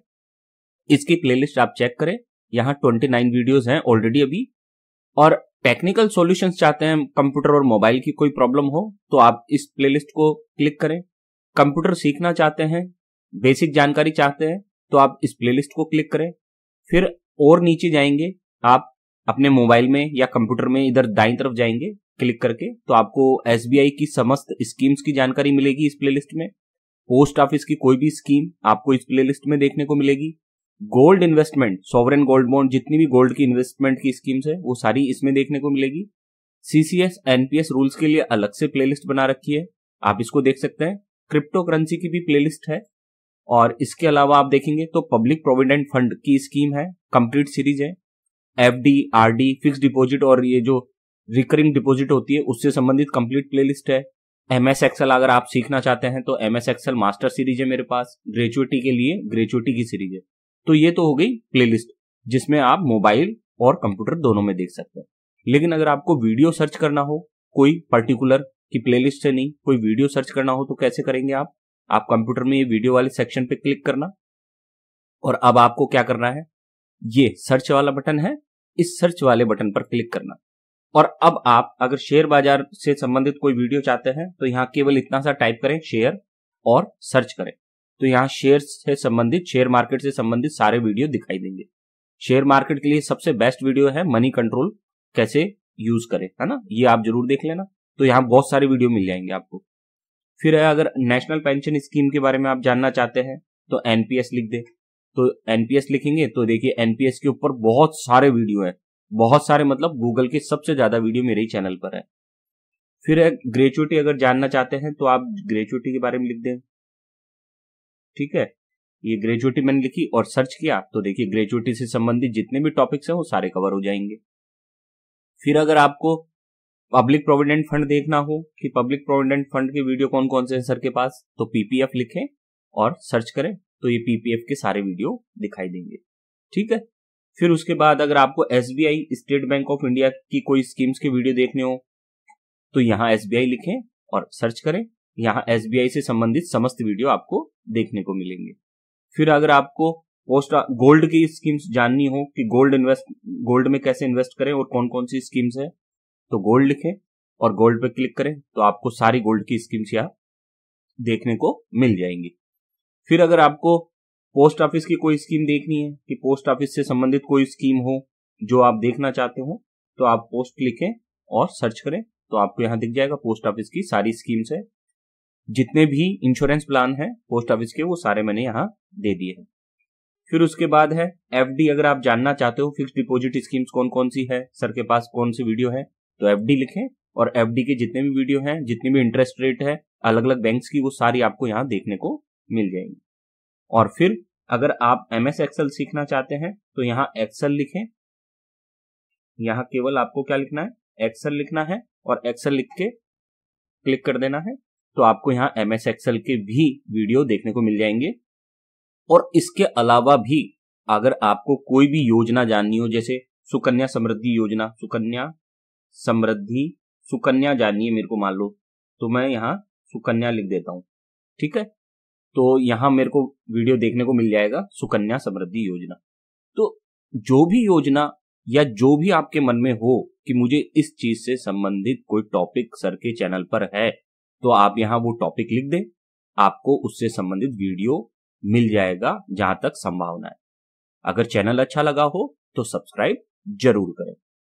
इसकी प्लेलिस्ट आप चेक करें यहाँ 29 वीडियोज है ऑलरेडी अभी और टेक्निकल सोल्यूशन चाहते हैं कंप्यूटर और मोबाइल की कोई प्रॉब्लम हो तो आप इस लिस्ट को क्लिक करें कंप्यूटर सीखना चाहते हैं बेसिक जानकारी चाहते हैं तो आप इस प्लेलिस्ट को क्लिक करें फिर और नीचे जाएंगे आप अपने मोबाइल में या कंप्यूटर में इधर दाई तरफ जाएंगे क्लिक करके तो आपको एस की समस्त स्कीम्स की जानकारी मिलेगी इस प्लेलिस्ट में पोस्ट ऑफिस की कोई भी स्कीम आपको इस प्लेलिस्ट में देखने को मिलेगी gold investment sovereign gold bond जितनी भी गोल्ड की इन्वेस्टमेंट की स्कीम्स है वो सारी इसमें देखने को मिलेगी सीसीएस एनपीएस रूल्स के लिए अलग से प्लेलिस्ट बना रखी है आप इसको देख सकते हैं क्रिप्टो करेंसी की भी प्लेलिस्ट है और इसके अलावा आप देखेंगे तो पब्लिक प्रोविडेंट फंड की स्कीम है कंप्लीट सीरीज है F D R D fix deposit और ये जो रिकरिंग डिपोजिट होती है उससे संबंधित कंप्लीट प्लेलिस्ट है एम एस एक्सएल अगर आप सीखना चाहते हैं तो M S Excel master series है मेरे पास ग्रेचुएटी के लिए ग्रेचुएटी की सीरीज है तो ये तो हो गई प्लेलिस्ट जिसमें आप मोबाइल और कंप्यूटर दोनों में देख सकते हैं लेकिन अगर आपको वीडियो सर्च करना हो कोई पर्टिकुलर की प्लेलिस्ट से नहीं कोई वीडियो सर्च करना हो तो कैसे करेंगे आप आप कंप्यूटर में ये वीडियो वाले सेक्शन पे क्लिक करना और अब आपको क्या करना है ये सर्च वाला बटन है इस सर्च वाले बटन पर क्लिक करना और अब आप अगर शेयर बाजार से संबंधित कोई वीडियो चाहते हैं तो यहाँ केवल इतना सा टाइप करें शेयर और सर्च करें तो यहाँ शेयर से संबंधित शेयर मार्केट से संबंधित सारे वीडियो दिखाई देंगे शेयर मार्केट के लिए सबसे बेस्ट वीडियो है मनी कंट्रोल कैसे यूज करें है ना ये आप जरूर देख लेना तो यहाँ बहुत सारे वीडियो मिल जाएंगे आपको फिर है अगर नेशनल पेंशन स्कीम के बारे में आप जानना चाहते हैं तो एनपीएस लिख दे तो एनपीएस लिखेंगे तो देखिए एनपीएस के ऊपर बहुत सारे वीडियो है बहुत सारे मतलब गूगल के सबसे ज्यादा वीडियो मेरे ही चैनल पर है फिर ग्रेचुटी अगर जानना चाहते हैं तो आप ग्रेचुटी के बारे में लिख दें ठीक है ये ग्रेचुटी मैंने लिखी और सर्च किया तो देखिए ग्रेचुटी से संबंधित जितने भी टॉपिक्स हैं वो सारे कवर हो जाएंगे फिर अगर आपको पब्लिक प्रोविडेंट फंड देखना हो कि पब्लिक प्रोविडेंट फंड के वीडियो कौन कौन से हैं सर के पास तो पीपीएफ लिखें और सर्च करें तो ये पीपीएफ के सारे वीडियो दिखाई देंगे ठीक है फिर उसके बाद अगर आपको S State Bank of India की कोई स्कीम्स के वीडियो देखने हो तो यहाँ एस लिखें और सर्च करें यहाँ एस से संबंधित समस्त वीडियो आपको देखने को मिलेंगे फिर अगर आपको पोस्ट गोल्ड की स्कीम्स जाननी हो कि गोल्ड इन्वेस्ट गोल्ड में कैसे इन्वेस्ट करें और कौन कौन सी स्कीम्स है तो गोल्ड लिखें और गोल्ड पे क्लिक करें तो आपको सारी गोल्ड की स्कीम्स यहाँ देखने को मिल जाएंगी फिर अगर आपको पोस्ट ऑफिस की कोई स्कीम देखनी है कि पोस्ट ऑफिस से संबंधित कोई स्कीम हो जो आप देखना चाहते हो तो आप पोस्ट लिखें और सर्च करें तो आपको यहाँ दिख जाएगा पोस्ट ऑफिस की सारी स्कीम्स है जितने भी इंश्योरेंस प्लान है पोस्ट ऑफिस के वो सारे मैंने यहाँ दे दिए हैं फिर उसके बाद है एफडी अगर आप जानना चाहते हो फिक्स डिपॉजिट स्कीम्स कौन कौन सी है सर के पास कौन सी वीडियो है तो एफ लिखें और एफ के जितने भी वीडियो हैं जितने भी इंटरेस्ट रेट है अलग अलग बैंक की वो सारी आपको यहाँ देखने को मिल जाएंगे और फिर अगर आप एम एस एक्सएल सीखना चाहते हैं तो यहाँ एक्सएल लिखें यहाँ केवल आपको क्या लिखना है एक्सएल लिखना है और एक्सएल लिख के क्लिक कर देना है तो आपको यहाँ एम एस एक्सएल के भी वीडियो देखने को मिल जाएंगे और इसके अलावा भी अगर आपको कोई भी योजना जाननी हो जैसे सुकन्या समृद्धि योजना सुकन्या समृद्धि सुकन्या जानिए मेरे को मान लो तो मैं यहाँ सुकन्या लिख देता हूँ ठीक है तो यहाँ मेरे को वीडियो देखने को मिल जाएगा सुकन्या समृद्धि योजना तो जो भी योजना या जो भी आपके मन में हो कि मुझे इस चीज से संबंधित कोई टॉपिक सर के चैनल पर है तो आप यहाँ वो टॉपिक लिख दें आपको उससे संबंधित वीडियो मिल जाएगा जहां तक संभावना है अगर चैनल अच्छा लगा हो तो सब्सक्राइब जरूर करें